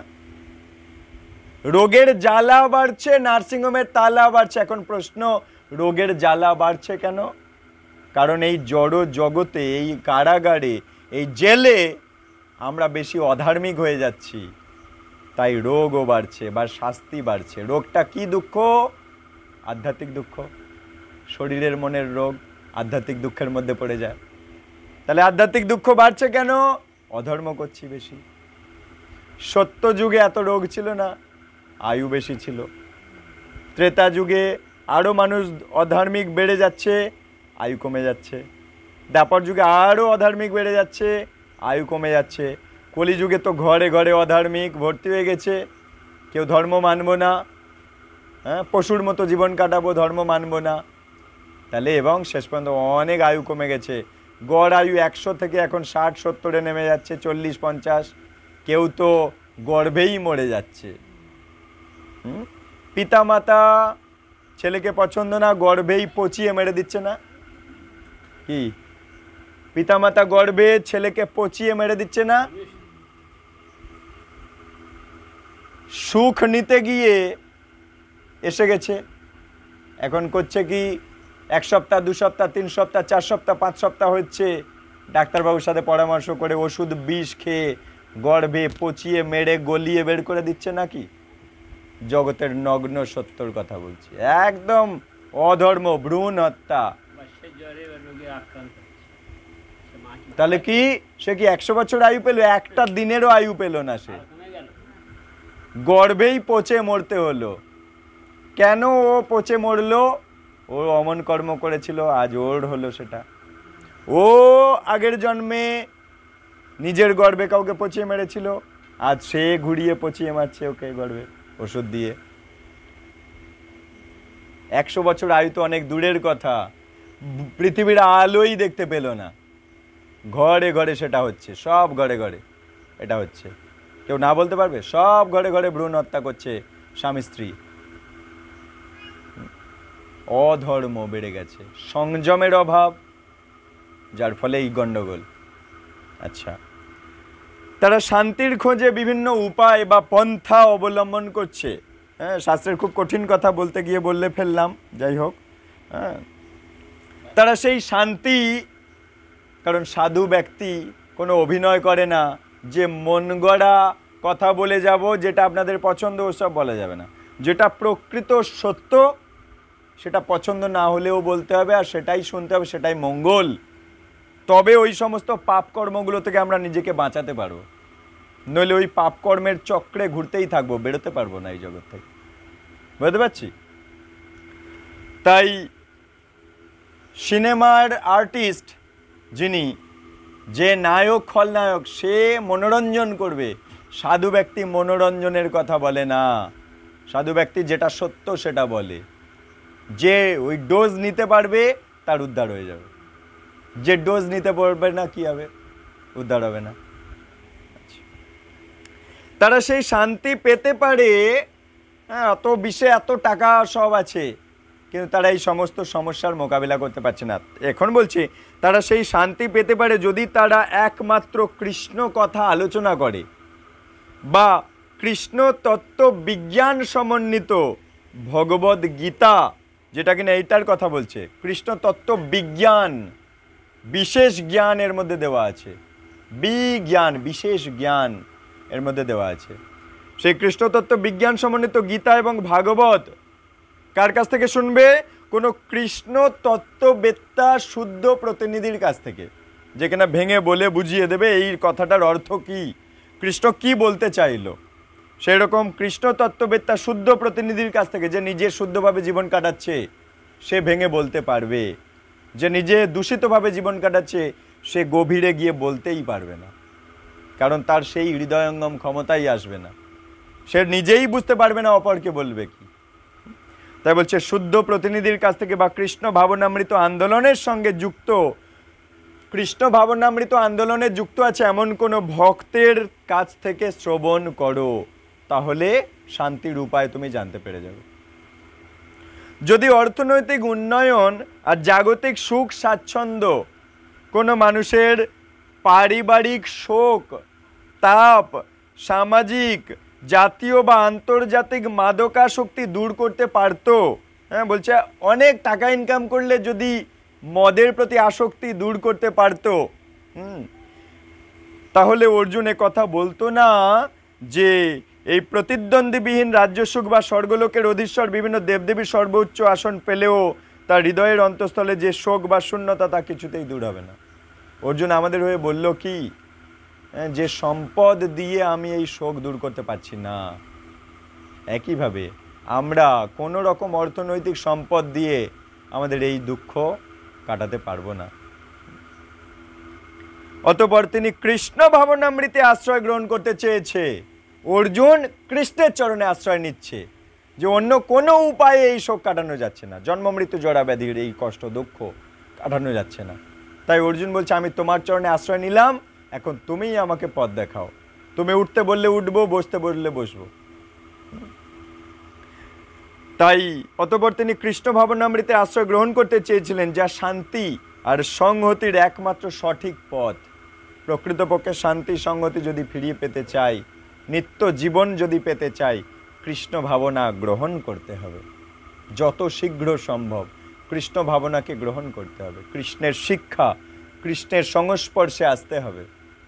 রোগের জ্বালা বাড়ছে নার্সিংহোমের তালা বাড়ছে এখন প্রশ্ন রোগের জ্বালা বাড়ছে কেন কারণ এই জড় জগতে এই কারাগারে এই জেলে আমরা বেশি অধার্মিক হয়ে যাচ্ছি তাই রোগও বাড়ছে বা শাস্তি বাড়ছে রোগটা কি দুঃখ আধ্যাত্মিক দুঃখ শরীরের মনের রোগ আধ্যাত্মিক দুঃখের মধ্যে পড়ে যায় তাহলে আধ্যাত্মিক দুঃখ বাড়ছে কেন অধর্ম করছি বেশি সত্য যুগে এত রোগ ছিল না আয়ু বেশি ছিল ত্রেতা যুগে আরও মানুষ অধার্মিক বেড়ে যাচ্ছে আয়ু কমে যাচ্ছে দ্যাপর যুগে আরও অধার্মিক বেড়ে যাচ্ছে আয়ু কমে যাচ্ছে কলিযুগে তো ঘরে ঘরে অধার্মিক ভর্তি হয়ে গেছে কেউ ধর্ম মানব না হ্যাঁ পশুর মতো জীবন কাটাবো ধর্ম মানব না তাহলে এবং শেষ পর্যন্ত অনেক আয়ু কমে গেছে গড় আয়ু একশো থেকে এখন ষাট সত্তরে নেমে যাচ্ছে চল্লিশ পঞ্চাশ কেউ তো গর্ভেই মরে যাচ্ছে পিতামাতা ছেলেকে পছন্দ না গর্ভেই পচিয়ে মেরে দিচ্ছে না কি পিতামাতা গর্ভে ছেলেকে পচিয়ে মেরে দিচ্ছে না সুখ নিতে গিয়ে এসে গেছে এখন করছে কি এক সপ্তাহ দু সপ্তাহ তিন সপ্তাহ চার সপ্তাহ পাঁচ সপ্তাহ হচ্ছে ডাক্তারবাবুর সাথে পরামর্শ করে ওষুধ বিষ খেয়ে গর্ভে পচিয়ে মেরে গলিয়ে বের করে দিচ্ছে নাকি জগতের নগ্ন সত্যর কথা বলছে একদম অধর্ম ভ্রূণ হত্যা তাহলে কি সে কি একশো বছর আয়ু পেল একটা দিনেরও আয়ু পেল না সে গর্বেই পচে মরতে হলো কেন ও পচে মরলো ও অমন কর্ম করেছিল আজ ওর হলো সেটা ও আগের জন্মে নিজের গর্বে কাউকে পচিয়ে মেরেছিল আজ সে ঘুরিয়ে পচিয়ে মারছে ওকে গর্বে ওষুধ দিয়ে একশো বছর আয়ু তো অনেক দূরের কথা পৃথিবীর আলোই দেখতে পেল না ঘরে ঘরে সেটা হচ্ছে সব ঘরে ঘরে এটা হচ্ছে কেউ না বলতে পারবে সব ঘরে ঘরে ভ্রূণ হত্যা করছে স্বামী স্ত্রী অধর্ম বেড়ে গেছে সংযমের অভাব যার ফলে এই গণ্ডগোল আচ্ছা তারা শান্তির খোঁজে বিভিন্ন উপায় বা পন্থা অবলম্বন করছে হ্যাঁ শাস্ত্রের খুব কঠিন কথা বলতে গিয়ে বললে ফেললাম যাই হোক হ্যাঁ তারা সেই শান্তি কারণ সাধু ব্যক্তি কোনো অভিনয় করে না যে মন গড়া কথা বলে যাব যেটা আপনাদের পছন্দ ওসব বলা যাবে না যেটা প্রকৃত সত্য সেটা পছন্দ না হলেও বলতে হবে আর সেটাই শুনতে হবে সেটাই মঙ্গল তবে ওই সমস্ত পাপকর্মগুলো থেকে আমরা নিজেকে বাঁচাতে পারবো নইলে ওই পাপকর্মের চক্রে ঘুরতেই থাকবো বেরোতে পারবো না এই জগৎ থেকে বুঝতে পারছি তাই সিনেমার আর্টিস্ট যিনি যে নায়ক খলনায়ক সে মনোরঞ্জন করবে সাধু ব্যক্তি মনোরঞ্জনের কথা বলে না সাধু ব্যক্তি যেটা সত্য সেটা বলে যে ওই ডোজ নিতে পারবে তার উদ্ধার হয়ে যাবে যে ডোজ নিতে পারবে না কী হবে উদ্ধার হবে না আচ্ছা। তারা সেই শান্তি পেতে পারে হ্যাঁ অত বিষে এত টাকা সব আছে কিন্তু তারা এই সমস্ত সমস্যার মোকাবিলা করতে পারছে না এখন বলছি তারা সেই শান্তি পেতে পারে যদি তারা একমাত্র কৃষ্ণ কথা আলোচনা করে বা কৃষ্ণ তত্ত্ব বিজ্ঞান সমন্বিত ভগবদ গীতা যেটা কিনা এইটার কথা বলছে কৃষ্ণ তত্ত্ব বিজ্ঞান বিশেষ জ্ঞানের মধ্যে দেওয়া আছে বিজ্ঞান বিশেষ জ্ঞান এর মধ্যে দেওয়া আছে সেই কৃষ্ণতত্ত্ব বিজ্ঞান সমন্বিত গীতা এবং ভাগবত কার কাছ থেকে শুনবে কোনো কৃষ্ণ তত্ত্ববেত্তা শুদ্ধ প্রতিনিধির কাছ থেকে যে কিনা ভেঙে বলে বুঝিয়ে দেবে এই কথাটার অর্থ কি কৃষ্ণ কি বলতে চাইল সেই রকম কৃষ্ণ তত্ত্ববেত্তা শুদ্ধ প্রতিনিধির কাছ থেকে যে নিজে শুদ্ধভাবে জীবন কাটাচ্ছে সে ভেঙে বলতে পারবে যে নিজে দূষিতভাবে জীবন কাটাচ্ছে সে গভীরে গিয়ে বলতেই পারবে না কারণ তার সেই হৃদয়ঙ্গম ক্ষমতাই আসবে না সে নিজেই বুঝতে পারবে না অপরকে বলবে কি তাই বলছে শুদ্ধ প্রতিনিধির কাছ থেকে বা কৃষ্ণ ভাবনামৃত আন্দোলনের সঙ্গে যুক্ত কৃষ্ণ ভাবনামৃত আন্দোলনে যুক্ত আছে এমন কোনো ভক্তের কাছ থেকে শ্রবণ করো তাহলে শান্তির উপায় তুমি জানতে পেরে যাবে যদি অর্থনৈতিক উন্নয়ন আর জাগতিক সুখ স্বাচ্ছন্দ্য কোনো মানুষের পারিবারিক শোক তাপ সামাজিক জাতীয় বা আন্তর্জাতিক মাদকাসক্তি দূর করতে পারতো হ্যাঁ বলছে অনেক টাকা ইনকাম করলে যদি মদের প্রতি আসক্তি দূর করতে পারতো হুম তাহলে অর্জুন কথা বলতো না যে এই প্রতিদ্বন্দ্বীবিহীন রাজ্যসুখ বা স্বর্গলোকের অধীশ্বর বিভিন্ন দেবদেবীর সর্বোচ্চ আসন পেলেও তার হৃদয়ের অন্তঃস্থলে যে শোক বা শূন্যতা তা কিছুতেই দূর হবে না অর্জুন আমাদের হয়ে বলল কি হ্যাঁ, যে সম্পদ দিয়ে আমি এই শোক দূর করতে পারছি না একইভাবে আমরা কোনো রকম অর্থনৈতিক সম্পদ দিয়ে আমাদের এই দুঃখ কাটাতে পারবো না অতপর তিনি কৃষ্ণ ভাবনামৃতে আশ্রয় গ্রহণ করতে চেয়েছে অর্জুন কৃষ্ণের চরণে আশ্রয় নিচ্ছে যে অন্য কোনো উপায়ে এই শোক কাটানো যাচ্ছে না জন্ম মৃত্যু জড়া ব্যাধির এই কষ্ট দুঃখ কাটানো যাচ্ছে না তাই অর্জুন বলছে আমি তোমার চরণে আশ্রয় নিলাম এখন তুমিই আমাকে পথ দেখাও তুমি উঠতে বললে উঠবো বসতে বললে বসবো তাই অতপর তিনি কৃষ্ণ ভাবনামৃতে আশ্রয় গ্রহণ করতে চেয়েছিলেন যা শান্তি আর সংহতির একমাত্র সঠিক পথ প্রকৃতপক্ষে শান্তি সংহতি যদি ফিরিয়ে পেতে চাই নিত্য জীবন যদি পেতে চাই কৃষ্ণ ভাবনা গ্রহণ করতে হবে যত শীঘ্র সম্ভব কৃষ্ণ ভাবনাকে গ্রহণ করতে হবে কৃষ্ণের শিক্ষা কৃষ্ণের সংস্পর্শে আসতে হবে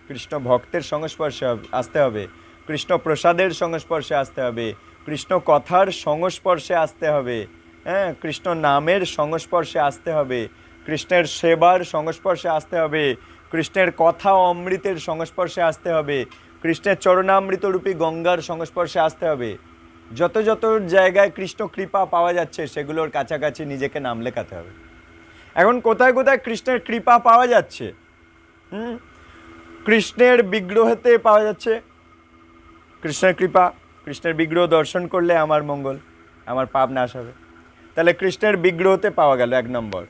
কৃষ্ণ ভক্তের সংস্পর্শে আসতে হবে কৃষ্ণ প্রসাদের সংস্পর্শে আসতে হবে কৃষ্ণ কথার সংস্পর্শে আসতে হবে হ্যাঁ কৃষ্ণ নামের সংস্পর্শে আসতে হবে কৃষ্ণের সেবার সংস্পর্শে আসতে হবে কৃষ্ণের কথা অমৃতের সংস্পর্শে আসতে হবে কৃষ্ণের চরণামৃতরূপী গঙ্গার সংস্পর্শে আসতে হবে যত যত জায়গায় কৃষ্ণ কৃপা পাওয়া যাচ্ছে সেগুলোর কাছাকাছি নিজেকে নাম লেখাতে হবে এখন কোথায় কোথায় কৃষ্ণের কৃপা পাওয়া যাচ্ছে হুম কৃষ্ণের বিগ্রহেতে পাওয়া যাচ্ছে কৃষ্ণের কৃপা কৃষ্ণের বিগ্রহ দর্শন করলে আমার মঙ্গল আমার পাপ নাশ হবে তাহলে কৃষ্ণের বিগ্রহতে পাওয়া গেল এক নম্বর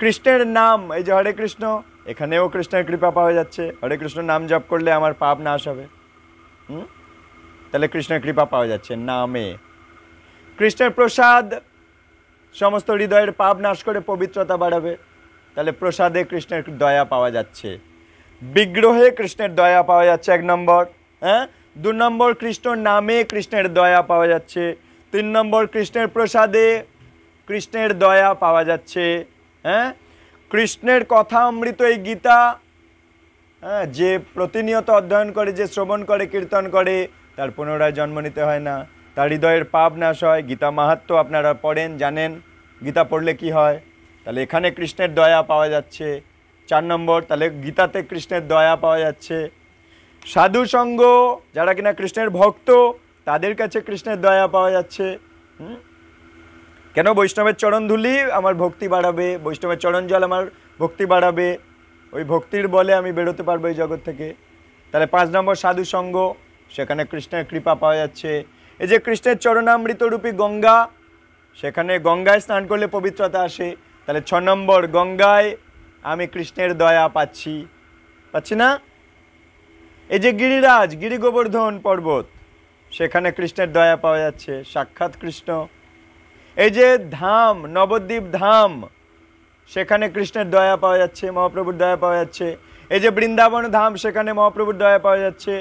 কৃষ্ণের নাম এই যে হরে কৃষ্ণ এখানেও কৃষ্ণের কৃপা পাওয়া যাচ্ছে হরে কৃষ্ণ নাম জপ করলে আমার পাপ নাশ হবে হুম তাহলে কৃষ্ণের কৃপা পাওয়া যাচ্ছে নামে কৃষ্ণের প্রসাদ সমস্ত হৃদয়ের পাপ নাশ করে পবিত্রতা বাড়াবে তাহলে প্রসাদে কৃষ্ণের দয়া পাওয়া যাচ্ছে বিগ্রহে কৃষ্ণের দয়া পাওয়া যাচ্ছে এক নম্বর হ্যাঁ দু নম্বর কৃষ্ণ নামে কৃষ্ণের দয়া পাওয়া যাচ্ছে তিন নম্বর কৃষ্ণের প্রসাদে কৃষ্ণের দয়া পাওয়া যাচ্ছে হ্যাঁ কৃষ্ণের কথা অমৃত এই গীতা হ্যাঁ যে প্রতিনিয়ত অধ্যয়ন করে যে শ্রবণ করে কীর্তন করে তার পুনরায় জন্ম নিতে হয় না তার হৃদয়ের পাপ নাশ হয় গীতা মাহাত্ম আপনারা পড়েন জানেন গীতা পড়লে কি হয় তাহলে এখানে কৃষ্ণের দয়া পাওয়া যাচ্ছে চার নম্বর তাহলে গীতাতে কৃষ্ণের দয়া পাওয়া যাচ্ছে সাধু সঙ্গ যারা কিনা কৃষ্ণের ভক্ত তাদের কাছে কৃষ্ণের দয়া পাওয়া যাচ্ছে কেন বৈষ্ণবের চরণ ধুলি আমার ভক্তি বাড়াবে বৈষ্ণবের চরণ জল আমার ভক্তি বাড়াবে ওই ভক্তির বলে আমি বেরোতে পারবো এই জগৎ থেকে তাহলে পাঁচ নম্বর সাধু সঙ্গ সেখানে কৃষ্ণের কৃপা পাওয়া যাচ্ছে এই যে কৃষ্ণের চরণামৃতরূপী গঙ্গা সেখানে গঙ্গায় স্নান করলে পবিত্রতা আসে তাহলে ছ নম্বর গঙ্গায় আমি কৃষ্ণের দয়া পাচ্ছি পাচ্ছি না এই যে গিরিরাজ গিরি গোবর্ধন পর্বত সেখানে কৃষ্ণের দয়া পাওয়া যাচ্ছে সাক্ষাৎ কৃষ্ণ এই যে ধাম নবদ্বীপ ধাম সেখানে কৃষ্ণের দয়া পাওয়া যাচ্ছে মহাপ্রভুর দয়া পাওয়া যাচ্ছে এই যে বৃন্দাবন ধাম সেখানে মহাপ্রভুর দয়া পাওয়া যাচ্ছে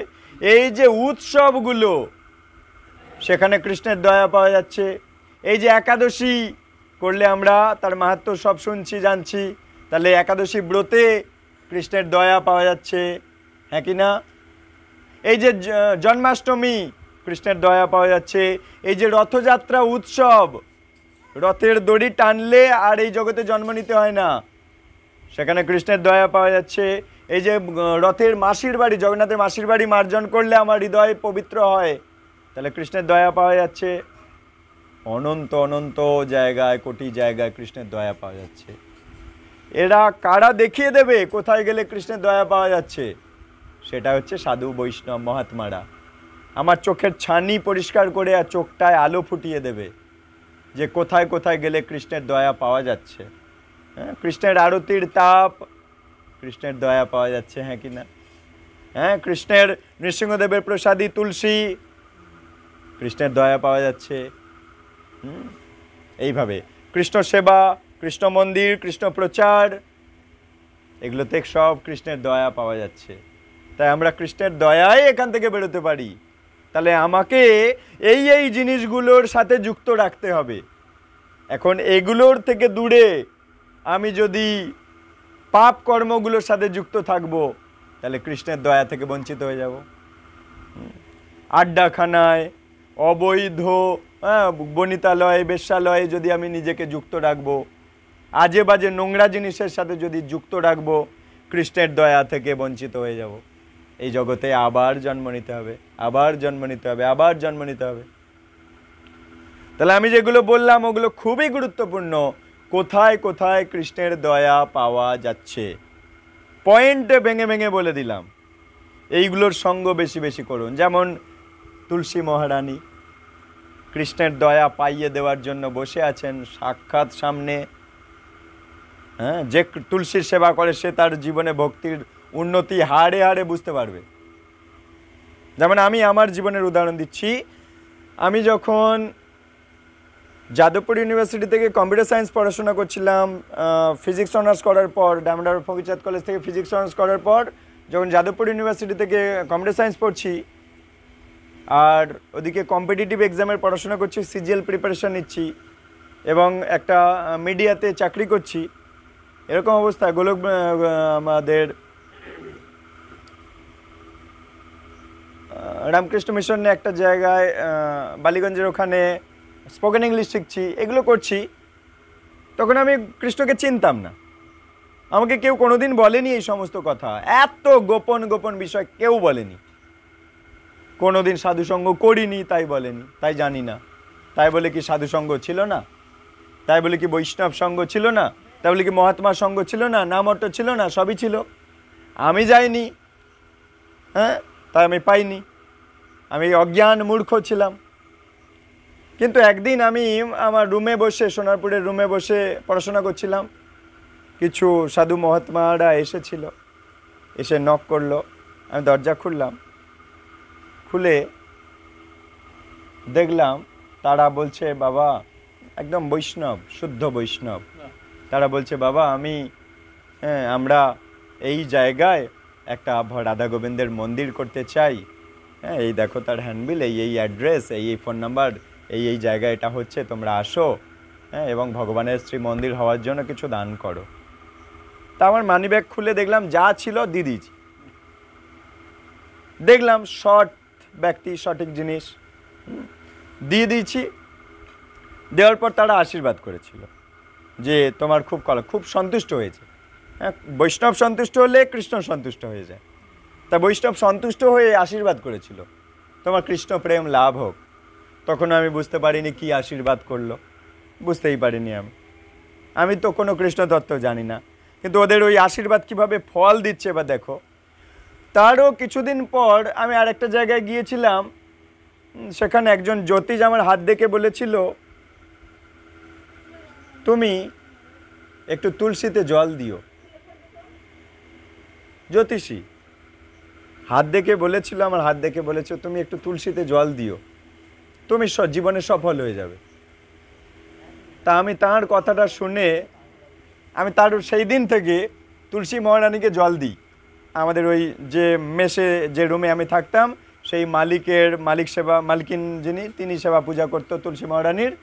এই যে উৎসবগুলো সেখানে কৃষ্ণের দয়া পাওয়া যাচ্ছে এই যে একাদশী করলে আমরা তার মাহাত্ম সব শুনছি জানছি তাহলে একাদশী ব্রতে কৃষ্ণের দয়া পাওয়া যাচ্ছে হ্যাঁ কি না এই যে জন্মাষ্টমী কৃষ্ণের দয়া পাওয়া যাচ্ছে এই যে রথযাত্রা উৎসব রথের দড়ি টানলে আর এই জগতে জন্ম নিতে হয় না সেখানে কৃষ্ণের দয়া পাওয়া যাচ্ছে এই যে রথের মাসির বাড়ি জগন্নাথের মাসির বাড়ি মার্জন করলে আমার হৃদয় পবিত্র হয় তাহলে কৃষ্ণের দয়া পাওয়া যাচ্ছে অনন্ত অনন্ত জায়গায় কোটি জায়গায় কৃষ্ণের দয়া পাওয়া যাচ্ছে এরা কারা দেখিয়ে দেবে কোথায় গেলে কৃষ্ণের দয়া পাওয়া যাচ্ছে সেটা হচ্ছে সাধু বৈষ্ণব মহাত্মারা আমার চোখের ছানি পরিষ্কার করে আর চোখটায় আলো ফুটিয়ে দেবে যে কোথায় কোথায় গেলে কৃষ্ণের দয়া পাওয়া যাচ্ছে হ্যাঁ কৃষ্ণের আরতির তাপ কৃষ্ণের দয়া পাওয়া যাচ্ছে হ্যাঁ কি না হ্যাঁ কৃষ্ণের নৃসিংহদেবের প্রসাদী তুলসী কৃষ্ণের দয়া পাওয়া যাচ্ছে এইভাবে কৃষ্ণ সেবা কৃষ্ণ মন্দির কৃষ্ণ প্রচার এগুলোতে সব কৃষ্ণের দয়া পাওয়া যাচ্ছে তাই আমরা কৃষ্ণের দয়াই এখান থেকে বেরোতে পারি তাহলে আমাকে এই এই জিনিসগুলোর সাথে যুক্ত রাখতে হবে এখন এগুলোর থেকে দূরে আমি যদি পাপ কর্মগুলোর সাথে যুক্ত থাকব তাহলে কৃষ্ণের দয়া থেকে বঞ্চিত হয়ে যাব আড্ডাখানায় অবৈধ হ্যাঁ বনিতালয় বেশ্যালয়ে যদি আমি নিজেকে যুক্ত রাখবো আজে বাজে নোংরা জিনিসের সাথে যদি যুক্ত রাখবো কৃষ্ণের দয়া থেকে বঞ্চিত হয়ে যাব এই জগতে আবার জন্ম নিতে হবে আবার জন্ম নিতে হবে আবার জন্ম নিতে হবে তাহলে আমি যেগুলো বললাম ওগুলো খুবই গুরুত্বপূর্ণ কোথায় কোথায় কৃষ্ণের দয়া পাওয়া যাচ্ছে পয়েন্টে ভেঙে ভেঙে বলে দিলাম এইগুলোর সঙ্গ বেশি বেশি করুন যেমন তুলসী মহারানী কৃষ্ণের দয়া পাইয়ে দেওয়ার জন্য বসে আছেন সাক্ষাৎ সামনে হ্যাঁ যে তুলসীর সেবা করে সে তার জীবনে ভক্তির উন্নতি হাড়ে হাড়ে বুঝতে পারবে যেমন আমি আমার জীবনের উদাহরণ দিচ্ছি আমি যখন যাদবপুর ইউনিভার্সিটি থেকে কম্পিউটার সায়েন্স পড়াশোনা করছিলাম ফিজিক্স অনার্স করার পর ডায়মন্ডার ফকিচাঁদ কলেজ থেকে ফিজিক্স অনার্স করার পর যখন যাদবপুর ইউনিভার্সিটি থেকে কম্পিউটার সায়েন্স পড়ছি আর ওদিকে কম্পিটিটিভ এক্সামের পড়াশোনা করছি সিজিএল প্রিপারেশান নিচ্ছি এবং একটা মিডিয়াতে চাকরি করছি এরকম অবস্থা গোলক আমাদের রামকৃষ্ণ মিশনে একটা জায়গায় বালিগঞ্জের ওখানে স্পোকেন ইংলিশ শিখছি এগুলো করছি তখন আমি কৃষ্ণকে চিনতাম না আমাকে কেউ কোনোদিন বলেনি এই সমস্ত কথা এত গোপন গোপন বিষয় কেউ বলেনি কোনোদিন সাধুসঙ্গ করিনি তাই বলেনি তাই জানি না তাই বলে কি সাধুসঙ্গ ছিল না তাই বলে কি বৈষ্ণব সঙ্গ ছিল না তাহলে কি মহাত্মা সঙ্গ ছিল না নামটা ছিল না সবই ছিল আমি যাইনি হ্যাঁ তাই আমি পাইনি আমি অজ্ঞান মূর্খ ছিলাম কিন্তু একদিন আমি আমার রুমে বসে সোনারপুরের রুমে বসে পড়াশোনা করছিলাম কিছু সাধু মহাত্মারা এসেছিল এসে নক করলো আমি দরজা খুললাম খুলে দেখলাম তারা বলছে বাবা একদম বৈষ্ণব শুদ্ধ বৈষ্ণব তারা বলছে বাবা আমি হ্যাঁ আমরা এই জায়গায় একটা রাধা গোবিন্দের মন্দির করতে চাই হ্যাঁ এই দেখো তার হ্যান্ডবিল এই এই অ্যাড্রেস এই এই ফোন নাম্বার এই এই জায়গায় এটা হচ্ছে তোমরা আসো হ্যাঁ এবং ভগবানের শ্রী মন্দির হওয়ার জন্য কিছু দান করো তা আমার মানি ব্যাগ খুলে দেখলাম যা ছিল দিদি দেখলাম শর্ট ব্যক্তি সঠিক জিনিস দিয়ে দিয়েছি দেওয়ার পর তারা আশীর্বাদ করেছিল যে তোমার খুব কলা খুব সন্তুষ্ট হয়েছে হ্যাঁ বৈষ্ণব সন্তুষ্ট হলে কৃষ্ণ সন্তুষ্ট হয়ে যায় তা বৈষ্ণব সন্তুষ্ট হয়ে আশীর্বাদ করেছিল তোমার কৃষ্ণ প্রেম লাভ হোক তখন আমি বুঝতে পারিনি কি আশীর্বাদ করলো বুঝতেই পারিনি আমি আমি তো কোনো কৃষ্ণ তত্ত্ব জানি না কিন্তু ওদের ওই আশীর্বাদ কিভাবে ফল দিচ্ছে বা দেখো তারও কিছুদিন পর আমি আরেকটা জায়গায় গিয়েছিলাম সেখানে একজন জ্যোতিষ আমার হাত দেখে বলেছিল তুমি একটু তুলসীতে জল দিও জ্যোতিষী হাত দেখে বলেছিল আমার হাত দেখে বলেছো তুমি একটু তুলসীতে জল দিও তুমি জীবনে সফল হয়ে যাবে তা আমি তাঁর কথাটা শুনে আমি তার সেই দিন থেকে তুলসী মহারানীকে জল দিই আমাদের ওই যে মেসে যে রুমে আমি থাকতাম সেই মালিকের মালিক সেবা মালকিন যিনি তিনি সেবা পূজা করতো তুলসী মহারানীর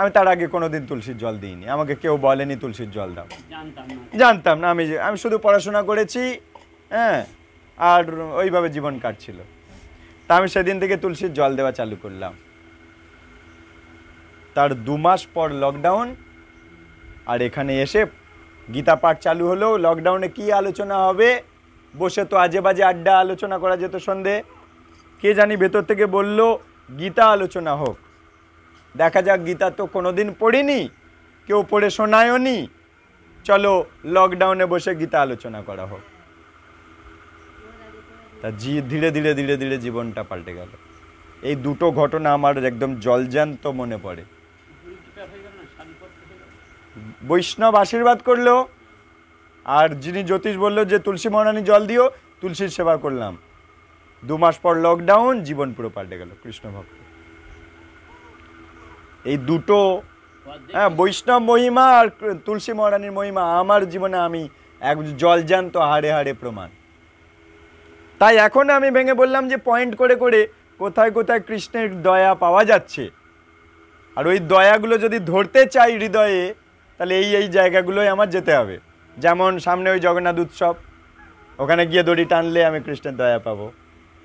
আমি তার আগে কোনো দিন তুলসীর জল দিইনি আমাকে কেউ বলেনি তুলসীর জল দাও জানতাম না আমি আমি শুধু পড়াশোনা করেছি হ্যাঁ আর ওইভাবে জীবন কাটছিল তা আমি সেদিন থেকে তুলসীর জল দেওয়া চালু করলাম তার দু মাস পর লকডাউন আর এখানে এসে গীতা পাঠ চালু হলো লকডাউনে কি আলোচনা হবে বসে তো আজে বাজে আড্ডা আলোচনা করা যেত সন্ধে কে জানি ভেতর থেকে বলল গীতা আলোচনা হোক দেখা যাক গীতা তো কোনো দিন পড়িনি কেউ পড়ে শোনায়ও নি চলো লকডাউনে বসে গীতা আলোচনা করা হোক তা জি ধীরে ধীরে ধীরে ধীরে জীবনটা পাল্টে গেল এই দুটো ঘটনা আমার একদম জলজান্ত মনে পড়ে বৈষ্ণব আশীর্বাদ করলো আর যিনি জ্যোতিষ বললো যে তুলসী মহারানী জল দিও তুলসীর সেবা করলাম দু মাস পর লকডাউন জীবন পুরো পাল্টে গেল কৃষ্ণ ভক্ত এই দুটো হ্যাঁ বৈষ্ণব মহিমা আর তুলসী মহারানীর মহিমা আমার জীবনে আমি এক জলজান্ত হাড়ে হাড়ে প্রমাণ তাই এখন আমি ভেঙে বললাম যে পয়েন্ট করে করে কোথায় কোথায় কৃষ্ণের দয়া পাওয়া যাচ্ছে আর ওই দয়াগুলো যদি ধরতে চাই হৃদয়ে তাহলে এই এই জায়গাগুলোই আমার যেতে হবে যেমন সামনে ওই জগন্নাথ উৎসব ওখানে গিয়ে দড়ি টানলে আমি কৃষ্ণের দয়া পাবো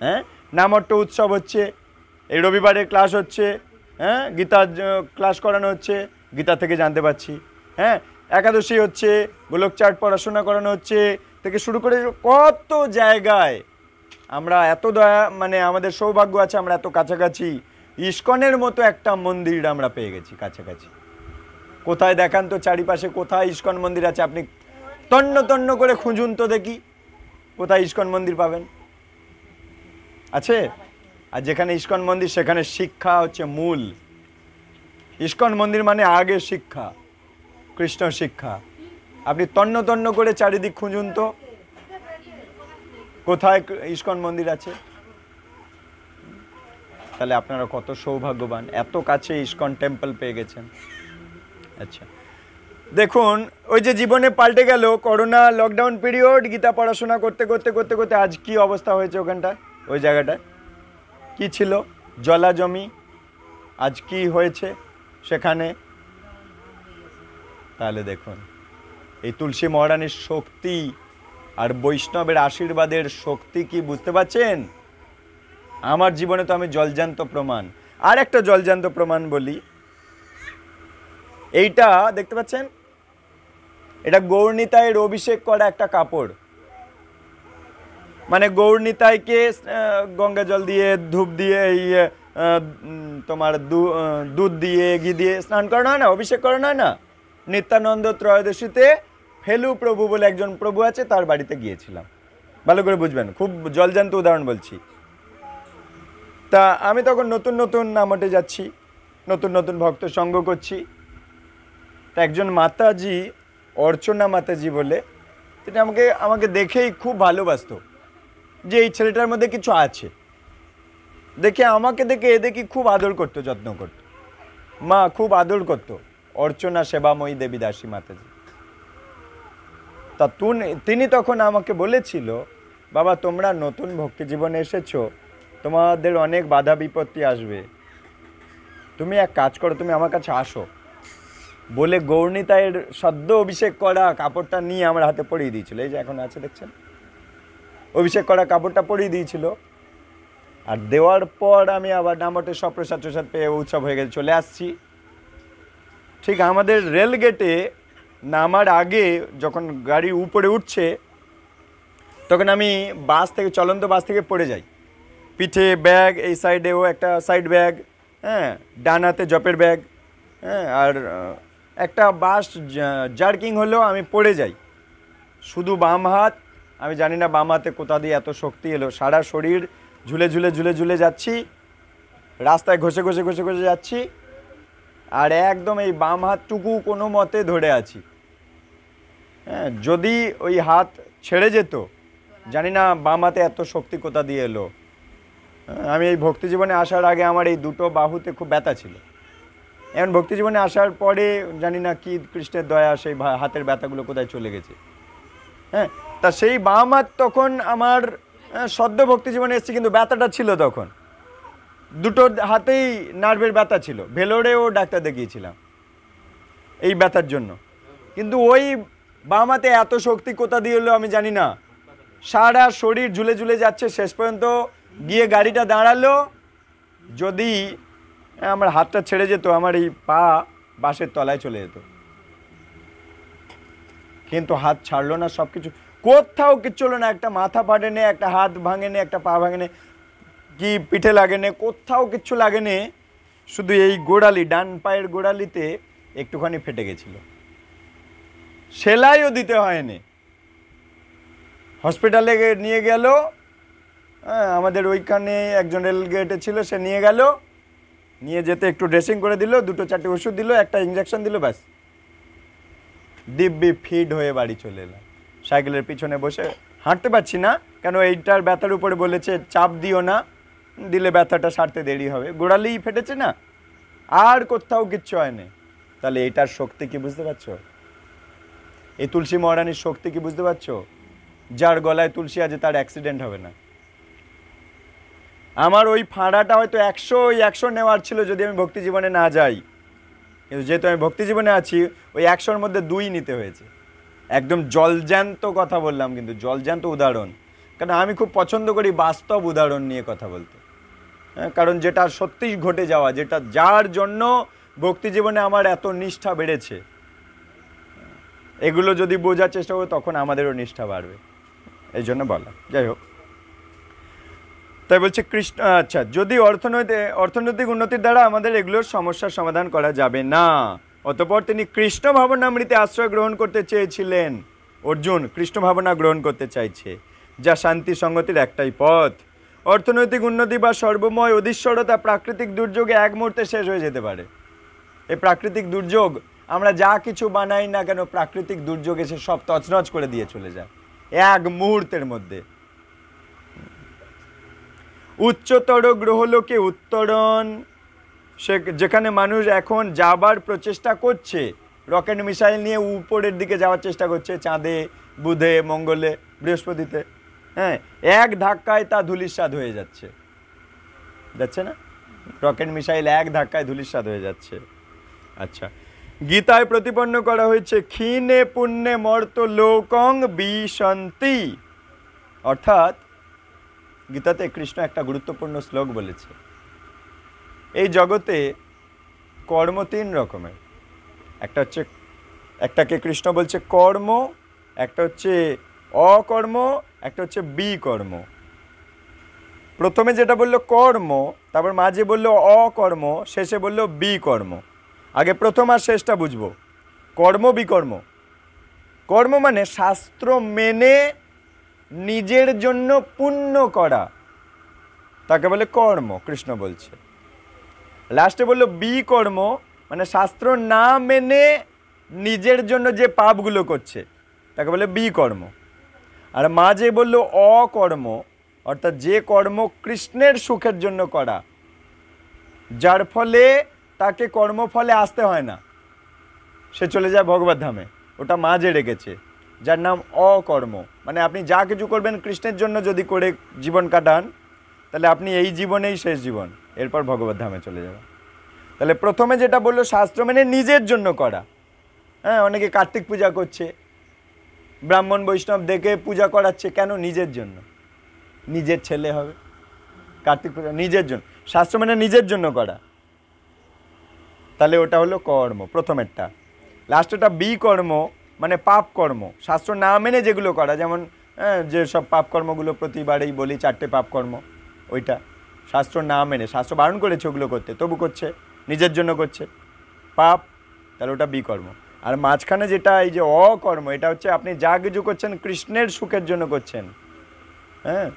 হ্যাঁ নামট্ট উৎসব হচ্ছে এই রবিবারের ক্লাস হচ্ছে হ্যাঁ গীতার ক্লাস করানো হচ্ছে গীতা থেকে জানতে পারছি হ্যাঁ একাদশী হচ্ছে চাট পড়াশোনা করানো হচ্ছে থেকে শুরু করে কত জায়গায় আমরা এত দয়া মানে আমাদের সৌভাগ্য আছে আমরা এত কাছাকাছি ইস্কনের মতো একটা মন্দির আমরা পেয়ে গেছি কাছাকাছি কোথায় দেখান তো চারিপাশে কোথায় ইস্কন মন্দির আছে আপনি তন্ন তন্ন করে খুঁজুন তো দেখি কোথায় ইস্কন মন্দির পাবেন আছে আর যেখানে ইস্কন মন্দির সেখানে শিক্ষা হচ্ছে মূল ইস্কন মন্দির মানে আগে শিক্ষা কৃষ্ণ শিক্ষা আপনি তন্ন তন্ন করে চারিদিক খুঁজুন তো কোথায় ইস্কন মন্দির আছে তাহলে আপনারা কত সৌভাগ্যবান এত কাছে ইস্কন টেম্পল পেয়ে গেছেন আচ্ছা দেখুন ওই যে জীবনে পাল্টে গেল করোনা লকডাউন পিরিয়ড গীতা পড়াশোনা করতে করতে করতে করতে আজ কি অবস্থা হয়েছে ওখানটায় ওই জায়গাটায় কি ছিল জলা জমি আজ কি হয়েছে সেখানে তাহলে দেখুন এই তুলসী মহারানীর শক্তি আর বৈষ্ণবের আশীর্বাদের শক্তি কি বুঝতে পারছেন আমার জীবনে তো আমি জলজান্ত প্রমাণ আর একটা জলজান্ত প্রমাণ বলি এইটা দেখতে পাচ্ছেন এটা গৌর্ণিতায়ের অভিষেক করা একটা কাপড় মানে গৌর নিতাইকে গঙ্গা জল দিয়ে ধূপ দিয়ে এই তোমার দুধ দিয়ে ঘি দিয়ে স্নান করানো হয় না অভিষেক করানো হয় না নিত্যানন্দ ত্রয়োদশীতে ফেলু প্রভু বলে একজন প্রভু আছে তার বাড়িতে গিয়েছিলাম ভালো করে বুঝবেন খুব জলজান্ত উদাহরণ বলছি তা আমি তখন নতুন নতুন নামটে যাচ্ছি নতুন নতুন ভক্ত সঙ্গ করছি তা একজন মাতাজি অর্চনা মাতাজি বলে তিনি আমাকে আমাকে দেখেই খুব ভালোবাসত যে এই ছেলেটার মধ্যে কিছু আছে দেখে আমাকে দেখে এ দেখি খুব আদর করতো যত্ন করত মা খুব আদর করত অর্চনা সেবাময়ী দেবী দাসী মাতাজি তা তিনি তখন আমাকে বলেছিল বাবা তোমরা নতুন ভক্তি জীবনে এসেছো তোমাদের অনেক বাধা বিপত্তি আসবে তুমি এক কাজ করো তুমি আমার কাছে আসো বলে গৌরণিতায়ের সদ্য অভিষেক করা কাপড়টা নিয়ে আমার হাতে পরিয়ে দিয়েছিল এই যে এখন আছে দেখছেন অভিষেক করা কাপড়টা পরিয়ে দিয়েছিল আর দেওয়ার পর আমি আবার নামটে সপ্রসাদ প্রসাদ পেয়ে উৎসব হয়ে গেছে চলে আসছি ঠিক আমাদের রেলগেটে নামার আগে যখন গাড়ি উপরে উঠছে তখন আমি বাস থেকে চলন্ত বাস থেকে পড়ে যাই পিঠে ব্যাগ এই সাইডেও একটা সাইড ব্যাগ হ্যাঁ ডানাতে জপের ব্যাগ হ্যাঁ আর একটা বাস জার্কিং হলেও আমি পড়ে যাই শুধু বাম হাত আমি জানি না বাম হাতে কোথা দিয়ে এত শক্তি এলো সারা শরীর ঝুলে ঝুলে ঝুলে ঝুলে যাচ্ছি রাস্তায় ঘষে ঘষে ঘষে ঘষে যাচ্ছি আর একদম এই বাম হাতটুকু কোনো মতে ধরে আছি হ্যাঁ যদি ওই হাত ছেড়ে যেত জানি না বাম হাতে এত শক্তি কোথা দিয়ে এলো হ্যাঁ, আমি এই ভক্তি জীবনে আসার আগে আমার এই দুটো বাহুতে খুব ব্যথা ছিল এখন ভক্তি জীবনে আসার পরে জানি না কি কৃষ্ণের দয়া সেই হাতের ব্যথাগুলো কোথায় চলে গেছে হ্যাঁ তা সেই বাবা মার তখন আমার সদ্য ভক্তি জীবনে এসেছি কিন্তু ব্যথাটা ছিল তখন দুটো হাতেই নার্ভের ব্যথা ছিল ভেলোরেও ডাক্তার দেখিয়েছিলাম এই ব্যথার জন্য কিন্তু ওই বামাতে এত শক্তি কোথা দিয়ে আমি জানি না সারা শরীর ঝুলে ঝুলে যাচ্ছে শেষ পর্যন্ত গিয়ে গাড়িটা দাঁড়ালো যদি আমার হাতটা ছেড়ে যেত আমার এই পা বাসের তলায় চলে যেত কিন্তু হাত ছাড়লো না সব কিছু কোথাও কিচ্ছু হলো না একটা মাথা ফাটেনি একটা হাত ভাঙেনি একটা পা ভাঙেনি কি পিঠে লাগেনি কোথাও কিচ্ছু লাগেনি শুধু এই গোড়ালি ডান পায়ের গোড়ালিতে একটুখানি ফেটে গেছিল সেলাইও দিতে হয়নি হসপিটালে নিয়ে গেল হ্যাঁ আমাদের ওইখানে একজন রেলগেটে ছিল সে নিয়ে গেল নিয়ে যেতে একটু ড্রেসিং করে দিল দুটো চারটে ওষুধ দিল একটা ইঞ্জেকশন দিল ব্যাস দিব্যি ফিড হয়ে বাড়ি চলে এলাম সাইকেলের পিছনে বসে হাঁটতে পারছি না কেন এইটার ব্যথার উপরে বলেছে চাপ দিও না দিলে ব্যথাটা সারতে দেরি হবে গোড়ালি ফেটেছে না আর কোথাও কিচ্ছু হয়নি তাহলে এটার শক্তি কি বুঝতে পারছো এই তুলসী মহারানির শক্তি কি বুঝতে পারছো যার গলায় তুলসী আছে তার অ্যাক্সিডেন্ট হবে না আমার ওই ফাঁড়াটা হয়তো একশো ওই একশো নেওয়ার ছিল যদি আমি ভক্তি জীবনে না যাই কিন্তু যেহেতু আমি ভক্তি জীবনে আছি ওই একশোর মধ্যে দুই নিতে হয়েছে একদম জলজ্যান্ত কথা বললাম কিন্তু জলজ্যান্ত উদাহরণ কারণ আমি খুব পছন্দ করি বাস্তব উদাহরণ নিয়ে কথা বলতে হ্যাঁ কারণ যেটা সত্যি ঘটে যাওয়া যেটা যার জন্য ভক্তি জীবনে আমার এত নিষ্ঠা বেড়েছে এগুলো যদি বোঝার চেষ্টা করো তখন আমাদেরও নিষ্ঠা বাড়বে এই জন্য বলা যাই হোক তাই বলছে কৃষ্ণ আচ্ছা যদি অর্থনৈতিক অর্থনৈতিক উন্নতির দ্বারা আমাদের এগুলোর সমস্যার সমাধান করা যাবে না অতপর তিনি কৃষ্ণ ভাবনামৃতে আশ্রয় গ্রহণ করতে চেয়েছিলেন অর্জুন কৃষ্ণ ভাবনা গ্রহণ করতে চাইছে যা শান্তি সঙ্গতির একটাই পথ অর্থনৈতিক উন্নতি বা সর্বময় অধিশ্বরতা প্রাকৃতিক দুর্যোগে এক মুহূর্তে শেষ হয়ে যেতে পারে এই প্রাকৃতিক দুর্যোগ আমরা যা কিছু বানাই না কেন প্রাকৃতিক দুর্যোগ এসে সব তছনছ করে দিয়ে চলে যায় এক মুহূর্তের মধ্যে উচ্চতর গ্রহলোকে উত্তরণ সে যেখানে মানুষ এখন যাবার প্রচেষ্টা করছে রকেট মিসাইল নিয়ে উপরের দিকে যাওয়ার চেষ্টা করছে চাঁদে বুধে মঙ্গলে বৃহস্পতিতে হ্যাঁ এক ধাক্কায় তা ধুলিস্বাদ হয়ে যাচ্ছে যাচ্ছে না রকেট মিসাইল এক ধাক্কায় ধুলিস্বাদ হয়ে যাচ্ছে আচ্ছা গীতায় প্রতিপন্ন করা হয়েছে ক্ষীণে পুণ্যে মর্ত লোকং বিশান্তি অর্থাৎ গীতাতে কৃষ্ণ একটা গুরুত্বপূর্ণ শ্লোক বলেছে এই জগতে কর্ম তিন রকমের একটা হচ্ছে একটাকে কৃষ্ণ বলছে কর্ম একটা হচ্ছে অকর্ম একটা হচ্ছে বিকর্ম প্রথমে যেটা বললো কর্ম তারপর মাঝে বললো অকর্ম শেষে বললো বিকর্ম আগে প্রথম আর শেষটা বুঝবো কর্ম বিকর্ম কর্ম মানে শাস্ত্র মেনে নিজের জন্য পুণ্য করা তাকে বলে কর্ম কৃষ্ণ বলছে লাস্টে বললো বি কর্ম মানে শাস্ত্র না মেনে নিজের জন্য যে পাপগুলো করছে তাকে বলে কর্ম আর মা যে বললো অকর্ম অর্থাৎ যে কর্ম কৃষ্ণের সুখের জন্য করা যার ফলে তাকে কর্মফলে আসতে হয় না সে চলে যায় ভগবত ধামে ওটা মা যে রেখেছে যার নাম অকর্ম মানে আপনি যা কিছু করবেন কৃষ্ণের জন্য যদি করে জীবন কাটান তাহলে আপনি এই জীবনেই শেষ জীবন এরপর ভগবত ধামে চলে যাবে তাহলে প্রথমে যেটা বললো শাস্ত্র মেনে নিজের জন্য করা হ্যাঁ অনেকে কার্তিক পূজা করছে ব্রাহ্মণ বৈষ্ণব দেখে পূজা করাচ্ছে কেন নিজের জন্য নিজের ছেলে হবে কার্তিক পূজা নিজের জন্য শাস্ত্র মেনে নিজের জন্য করা তাহলে ওটা হলো কর্ম প্রথমেরটা লাস্টেরটা বি কর্ম মানে পাপ কর্ম শাস্ত্র না মেনে যেগুলো করা যেমন হ্যাঁ, যে সব পাপকর্মগুলো প্রতিবারেই বলি চারটে পাপকর্ম ওইটা শাস্ত্র না মেনে শাস্ত্র বারণ করেছে ওগুলো করতে তবু করছে নিজের জন্য করছে পাপ তাহলে ওটা বিকর্ম আর মাঝখানে যেটা এই যে অকর্ম এটা হচ্ছে আপনি যা কিছু করছেন কৃষ্ণের সুখের জন্য করছেন হ্যাঁ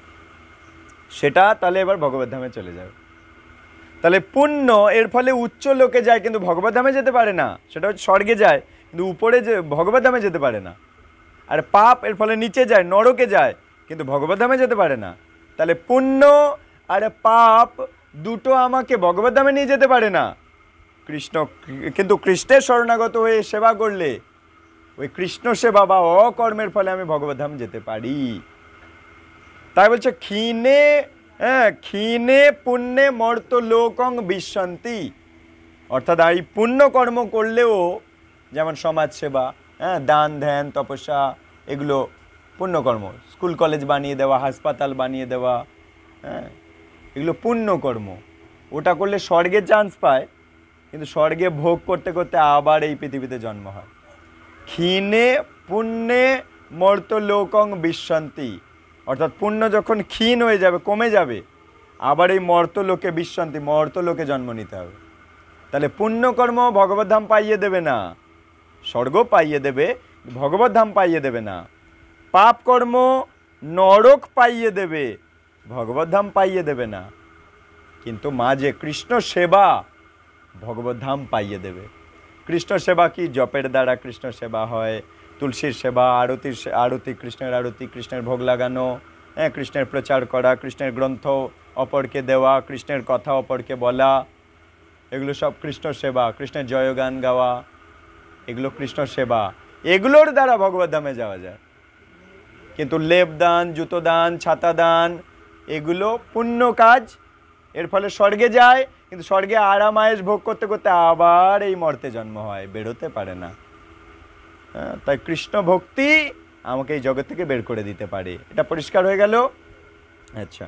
সেটা তাহলে এবার ধামে চলে যাবে তাহলে পুণ্য এর ফলে উচ্চ লোকে যায় কিন্তু ভগবদ্ধামে যেতে পারে না সেটা হচ্ছে স্বর্গে যায় কিন্তু উপরে যে ভগবদ্ধামে যেতে পারে না আর পাপ এর ফলে নিচে যায় নরকে যায় কিন্তু ভগবদ্ধামে যেতে পারে না তাহলে পুণ্য আরে পাপ দুটো আমাকে ভগবদ্ধামে নিয়ে যেতে পারে না কৃষ্ণ কিন্তু কৃষ্ণের শরণাগত হয়ে সেবা করলে ওই কৃষ্ণ সেবা বা অকর্মের ফলে আমি ভগবদ্ধাম যেতে পারি তাই বলছে ক্ষীণে হ্যাঁ ক্ষীণে পুণ্যে মর্ত লোকং বিশ্বন্তি অর্থাৎ এই পুণ্যকর্ম করলেও যেমন সমাজ সেবা হ্যাঁ দান ধ্যান তপস্যা এগুলো পুণ্যকর্ম স্কুল কলেজ বানিয়ে দেওয়া হাসপাতাল বানিয়ে দেওয়া হ্যাঁ এগুলো পুণ্যকর্ম ওটা করলে স্বর্গে চান্স পায় কিন্তু স্বর্গে ভোগ করতে করতে আবার এই পৃথিবীতে জন্ম হয় ক্ষীণে পুণ্যে মর্ত লোকং বিশ্রান্তি অর্থাৎ পুণ্য যখন ক্ষীণ হয়ে যাবে কমে যাবে আবার এই মর্ত লোকে বিশ্রান্তি মর্ত লোকে জন্ম নিতে হবে তাহলে পুণ্যকর্ম ধাম পাইয়ে দেবে না স্বর্গ পাইয়ে দেবে ধাম পাইয়ে দেবে না পাপ কর্ম নরক পাইয়ে দেবে ভগবদ্ধাম পাইয়ে দেবে না কিন্তু মা যে কৃষ্ণ সেবা ভগবদ্ধাম পাইয়ে দেবে কৃষ্ণ সেবা কি জপের দ্বারা কৃষ্ণ সেবা হয় তুলসীর সেবা আরতির আরতি কৃষ্ণের আরতি কৃষ্ণের ভোগ লাগানো হ্যাঁ কৃষ্ণের প্রচার করা কৃষ্ণের গ্রন্থ অপরকে দেওয়া কৃষ্ণের কথা অপরকে বলা এগুলো সব কৃষ্ণ সেবা কৃষ্ণের জয়গান গাওয়া এগুলো কৃষ্ণ সেবা এগুলোর দ্বারা ভগবত ধামে যাওয়া যায় কিন্তু লেপ দান জুতো দান ছাতা দান এগুলো পুণ্য কাজ এর ফলে স্বর্গে যায় কিন্তু স্বর্গে আরাম আয়েস ভোগ করতে করতে আবার এই মর্তে জন্ম হয় বেরোতে পারে না হ্যাঁ, তাই কৃষ্ণ ভক্তি আমাকে এই জগৎ থেকে বের করে দিতে পারে এটা পরিষ্কার হয়ে গেল আচ্ছা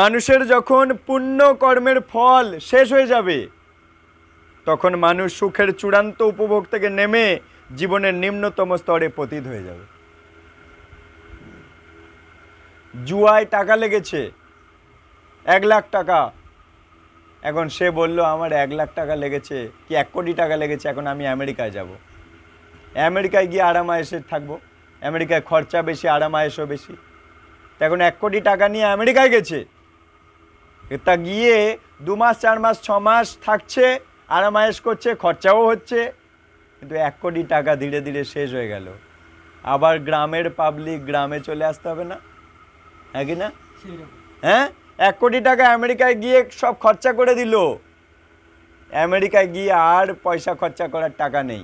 মানুষের যখন পুণ্য কর্মের ফল শেষ হয়ে যাবে তখন মানুষ সুখের চূড়ান্ত উপভোগ থেকে নেমে জীবনের নিম্নতম স্তরে পতিত হয়ে যাবে জুয়ায় টাকা লেগেছে এক লাখ টাকা এখন সে বলল আমার এক লাখ টাকা লেগেছে কি এক কোটি টাকা লেগেছে এখন আমি আমেরিকায় যাব আমেরিকায় গিয়ে আরাম থাকবো আমেরিকায় খরচা বেশি আরাম আয়েসও বেশি এখন এক কোটি টাকা নিয়ে আমেরিকায় গেছে তা গিয়ে দু মাস চার মাস ছ মাস থাকছে আরাম আয়েস করছে খরচাও হচ্ছে কিন্তু এক কোটি টাকা ধীরে ধীরে শেষ হয়ে গেল আবার গ্রামের পাবলিক গ্রামে চলে আসতে হবে না হ্যাঁ কি না হ্যাঁ এক কোটি টাকা আমেরিকায় গিয়ে সব খরচা করে দিল আমেরিকায় গিয়ে আর পয়সা খরচা করার টাকা নেই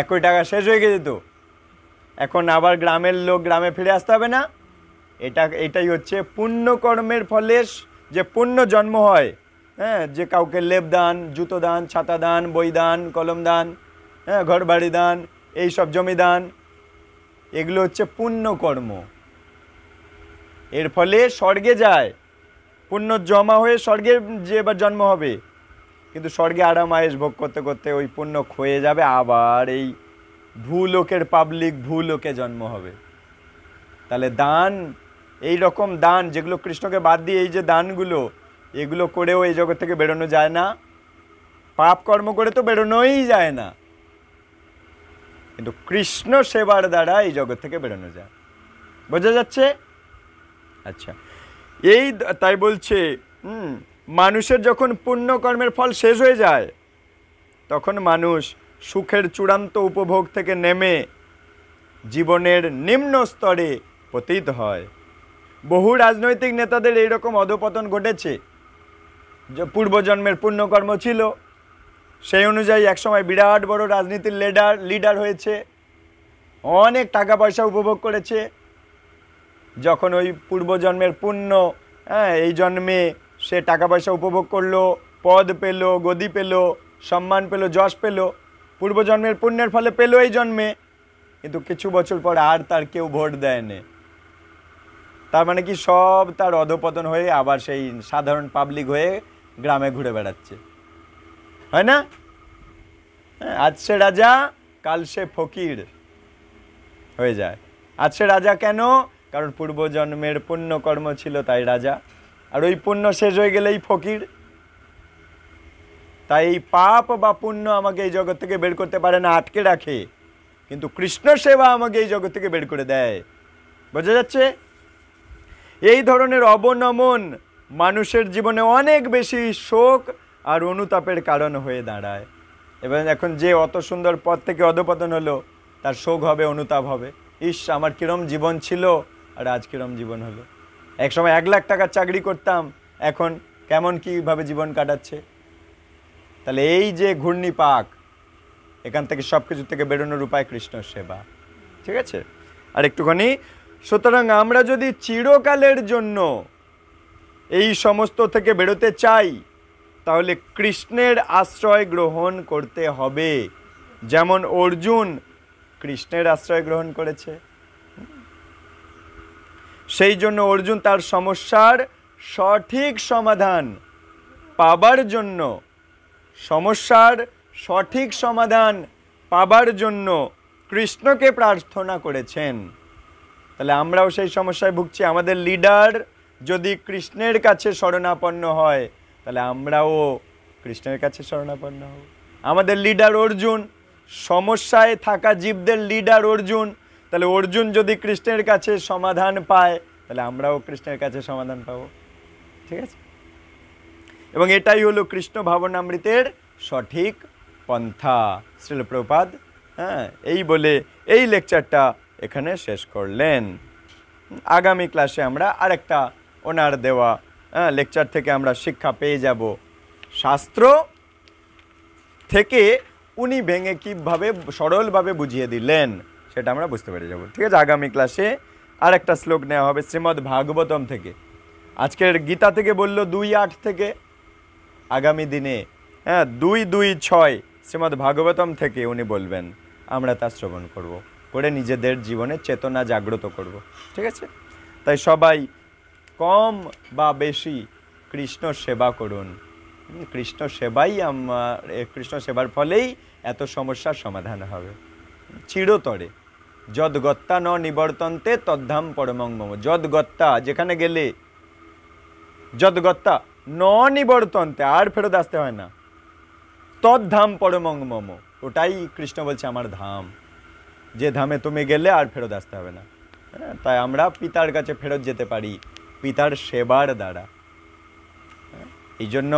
এক কোটি টাকা শেষ হয়ে গেছে তো এখন আবার গ্রামের লোক গ্রামে ফিরে আসতে হবে না এটা এটাই হচ্ছে পুণ্যকর্মের ফলে যে পুণ্য জন্ম হয় হ্যাঁ যে কাউকে লেপ দান জুতো দান ছাতা দান বই দান কলম দান হ্যাঁ ঘর বাড়ি দান এইসব জমি দান এগুলো হচ্ছে পুণ্যকর্ম এর ফলে স্বর্গে যায় পুণ্য জমা হয়ে স্বর্গে যে এবার জন্ম হবে কিন্তু স্বর্গে আরাম আয়েস ভোগ করতে করতে ওই পুণ্য ক্ষয়ে যাবে আবার এই ভূলোকের পাবলিক ভূলোকে জন্ম হবে তাহলে দান এই রকম দান যেগুলো কৃষ্ণকে বাদ দিয়ে এই যে দানগুলো এগুলো করেও এই জগৎ থেকে বেরোনো যায় না পাপ কর্ম করে তো বেরোনোই যায় না কিন্তু কৃষ্ণ সেবার দ্বারা এই জগৎ থেকে বেরোনো যায় বোঝা যাচ্ছে আচ্ছা এই তাই বলছে মানুষের যখন পুণ্যকর্মের ফল শেষ হয়ে যায় তখন মানুষ সুখের চূড়ান্ত উপভোগ থেকে নেমে জীবনের নিম্ন স্তরে পতিত হয় বহু রাজনৈতিক নেতাদের এইরকম অধপতন ঘটেছে যে পূর্বজন্মের পুণ্যকর্ম ছিল সেই অনুযায়ী একসময় বিরাট বড় রাজনীতির লিডার লিডার হয়েছে অনেক টাকা পয়সা উপভোগ করেছে যখন ওই পূর্বজন্মের পুণ্য হ্যাঁ এই জন্মে সে টাকা পয়সা উপভোগ করলো পদ পেলো গদি পেলো সম্মান পেলো যশ পেলো পূর্বজন্মের পুণ্যের ফলে পেলো এই জন্মে কিন্তু কিছু বছর পর আর তার কেউ ভোট দেয়নি তার মানে কি সব তার অধপতন হয়ে আবার সেই সাধারণ পাবলিক হয়ে গ্রামে ঘুরে বেড়াচ্ছে হয় না হ্যাঁ, আজ সে রাজা কাল সে ফকির হয়ে যায় আজ সে রাজা কেন কারণ পূর্বজন্মের পুণ্যকর্ম ছিল তাই রাজা আর ওই পুণ্য শেষ হয়ে গেলেই ফকির তাই এই পাপ বা পুণ্য আমাকে এই জগৎ থেকে বের করতে পারে না আটকে রাখে কিন্তু কৃষ্ণ সেবা আমাকে এই জগৎ থেকে বের করে দেয় বোঝা যাচ্ছে এই ধরনের অবনমন মানুষের জীবনে অনেক বেশি শোক আর অনুতাপের কারণ হয়ে দাঁড়ায় এবং এখন যে অত সুন্দর পথ থেকে অধপতন হলো তার শোক হবে অনুতাপ হবে ইস আমার কীরম জীবন ছিল আর আজ কীরম জীবন হলো একসময় এক লাখ টাকার চাকরি করতাম এখন কেমন কীভাবে জীবন কাটাচ্ছে তাহলে এই যে ঘূর্ণি পাক এখান থেকে সব কিছু থেকে বেরোনোর উপায় কৃষ্ণ সেবা ঠিক আছে আর একটুখানি সুতরাং আমরা যদি চিরকালের জন্য এই সমস্ত থেকে বেরোতে চাই তাহলে কৃষ্ণের আশ্রয় গ্রহণ করতে হবে যেমন অর্জুন কৃষ্ণের আশ্রয় গ্রহণ করেছে সেই জন্য অর্জুন তার সমস্যার সঠিক সমাধান পাবার জন্য সমস্যার সঠিক সমাধান পাবার জন্য কৃষ্ণকে প্রার্থনা করেছেন তাহলে আমরাও সেই সমস্যায় ভুগছি আমাদের লিডার যদি কৃষ্ণের কাছে শরণাপন্ন হয় তাহলে আমরাও কৃষ্ণের কাছে শরণাপন্ন হব আমাদের লিডার অর্জুন সমস্যায় থাকা জীবদের লিডার অর্জুন তাহলে অর্জুন যদি কৃষ্ণের কাছে সমাধান পায় তাহলে আমরাও কৃষ্ণের কাছে সমাধান পাবো ঠিক আছে এবং এটাই হলো কৃষ্ণ ভাবনামৃতের সঠিক পন্থা শ্রীলপ্রপাত হ্যাঁ এই বলে এই লেকচারটা এখানে শেষ করলেন আগামী ক্লাসে আমরা আরেকটা ওনার দেওয়া হ্যাঁ লেকচার থেকে আমরা শিক্ষা পেয়ে যাব শাস্ত্র থেকে উনি ভেঙে কীভাবে সরলভাবে বুঝিয়ে দিলেন সেটা আমরা বুঝতে পেরে যাব ঠিক আছে আগামী ক্লাসে আর একটা শ্লোক নেওয়া হবে শ্রীমদ্ ভাগবতম থেকে আজকের গীতা থেকে বলল দুই আট থেকে আগামী দিনে হ্যাঁ দুই দুই ছয় শ্রীমদ্ ভাগবতম থেকে উনি বলবেন আমরা তা শ্রবণ করব। করে নিজেদের জীবনে চেতনা জাগ্রত করব। ঠিক আছে তাই সবাই কম বা বেশি কৃষ্ণ সেবা করুন কৃষ্ণ সেবাই আমার কৃষ্ণ সেবার ফলেই এত সমস্যার সমাধান হবে চিরতরে যদগত্তা ন নিবর্তন্তে তদ্ধাম পরমং মম যদগত্তা যেখানে গেলে যদগত্তা ন নিবর্তন্তে আর ফেরত আসতে হয় না তদ্ধাম পরমং মম ওটাই কৃষ্ণ বলছে আমার ধাম যে ধামে তুমি গেলে আর ফেরত আসতে হবে না হ্যাঁ তাই আমরা পিতার কাছে ফেরত যেতে পারি পিতার সেবার দ্বারা হ্যাঁ, এই জন্য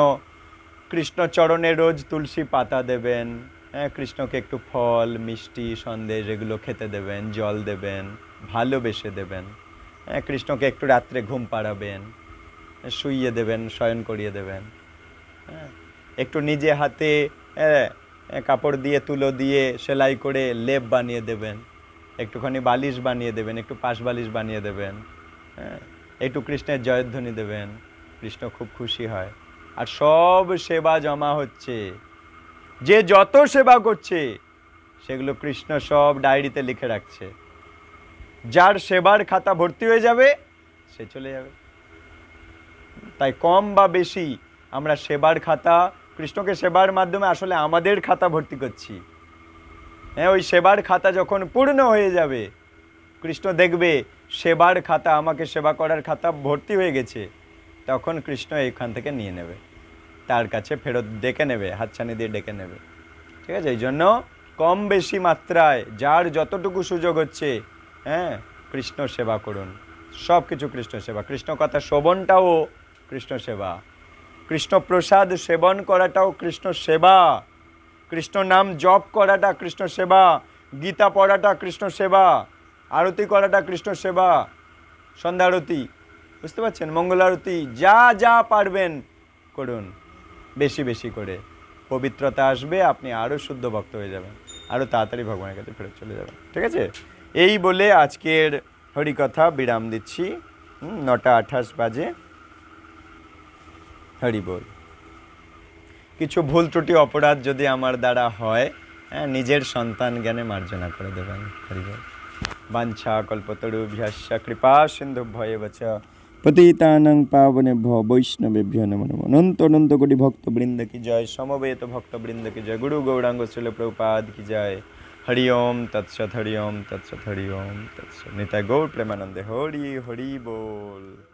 কৃষ্ণচরণে রোজ তুলসী পাতা দেবেন হ্যাঁ, কৃষ্ণকে একটু ফল মিষ্টি সন্দেশ এগুলো খেতে দেবেন জল দেবেন ভালোবেসে দেবেন হ্যাঁ, কৃষ্ণকে একটু রাত্রে ঘুম পাড়াবেন শুইয়ে দেবেন শয়ন করিয়ে দেবেন হ্যাঁ, একটু নিজে হাতে কাপড় দিয়ে তুলো দিয়ে সেলাই করে লেপ বানিয়ে দেবেন একটুখানি বালিশ বানিয়ে দেবেন একটু পাশ বালিশ বানিয়ে দেবেন একটু কৃষ্ণের জয়ধ্বনি দেবেন কৃষ্ণ খুব খুশি হয় আর সব সেবা জমা হচ্ছে যে যত সেবা করছে সেগুলো কৃষ্ণ সব ডায়েরিতে লিখে রাখছে যার সেবার খাতা ভর্তি হয়ে যাবে সে চলে যাবে তাই কম বা বেশি আমরা সেবার খাতা কৃষ্ণকে সেবার মাধ্যমে আসলে আমাদের খাতা ভর্তি করছি হ্যাঁ ওই সেবার খাতা যখন পূর্ণ হয়ে যাবে কৃষ্ণ দেখবে সেবার খাতা আমাকে সেবা করার খাতা ভর্তি হয়ে গেছে তখন কৃষ্ণ এখান থেকে নিয়ে নেবে তার কাছে ফেরত ডেকে নেবে হাতছানি দিয়ে ডেকে নেবে ঠিক আছে এই জন্য কম বেশি মাত্রায় যার যতটুকু সুযোগ হচ্ছে হ্যাঁ কৃষ্ণ সেবা করুন সব কিছু কৃষ্ণ সেবা কৃষ্ণ কথা শ্রবণটাও কৃষ্ণ সেবা কৃষ্ণ প্রসাদ সেবন করাটাও কৃষ্ণ সেবা কৃষ্ণ নাম জপ করাটা কৃষ্ণ সেবা গীতা পড়াটা কৃষ্ণ সেবা আরতি করাটা কৃষ্ণ সেবা সন্ধ্যা আরতি বুঝতে পারছেন মঙ্গল আরতি যা যা পারবেন করুন বেশি বেশি করে পবিত্রতা আসবে আপনি আরও শুদ্ধ ভক্ত হয়ে যাবেন আরও তাড়াতাড়ি ভগবানের কাছে ফেরত চলে যাবেন ঠিক আছে এই বলে আজকের হরিকথা বিরাম দিচ্ছি নটা আঠাশ বাজে হরি বল কিছু ভুল ত্রুটি অপরাধ যদি আমার দ্বারা হয় হ্যাঁ নিজের সন্তান জ্ঞানে মার্জনা করে দেবেন হরি বল বাঞ্ছা কল্পতরু ভাষা কৃপা সিন্ধু ভয়ে বচা পতিতানাং পাবনে ভ বৈষ্ণবেভ্য নম নম অনন্ত অনন্ত কোটি ভক্তবৃন্দ কি জয় সমবেত ভক্তবৃন্দ কি জয় গুরু গৌরাঙ্গ শিল প্রপাদ কি জয় হরি ওম তৎসৎ হরি ওম তৎসৎ হরি ওম তৎসৎ নিতাই গৌর প্রেমানন্দে হরি হরি বোল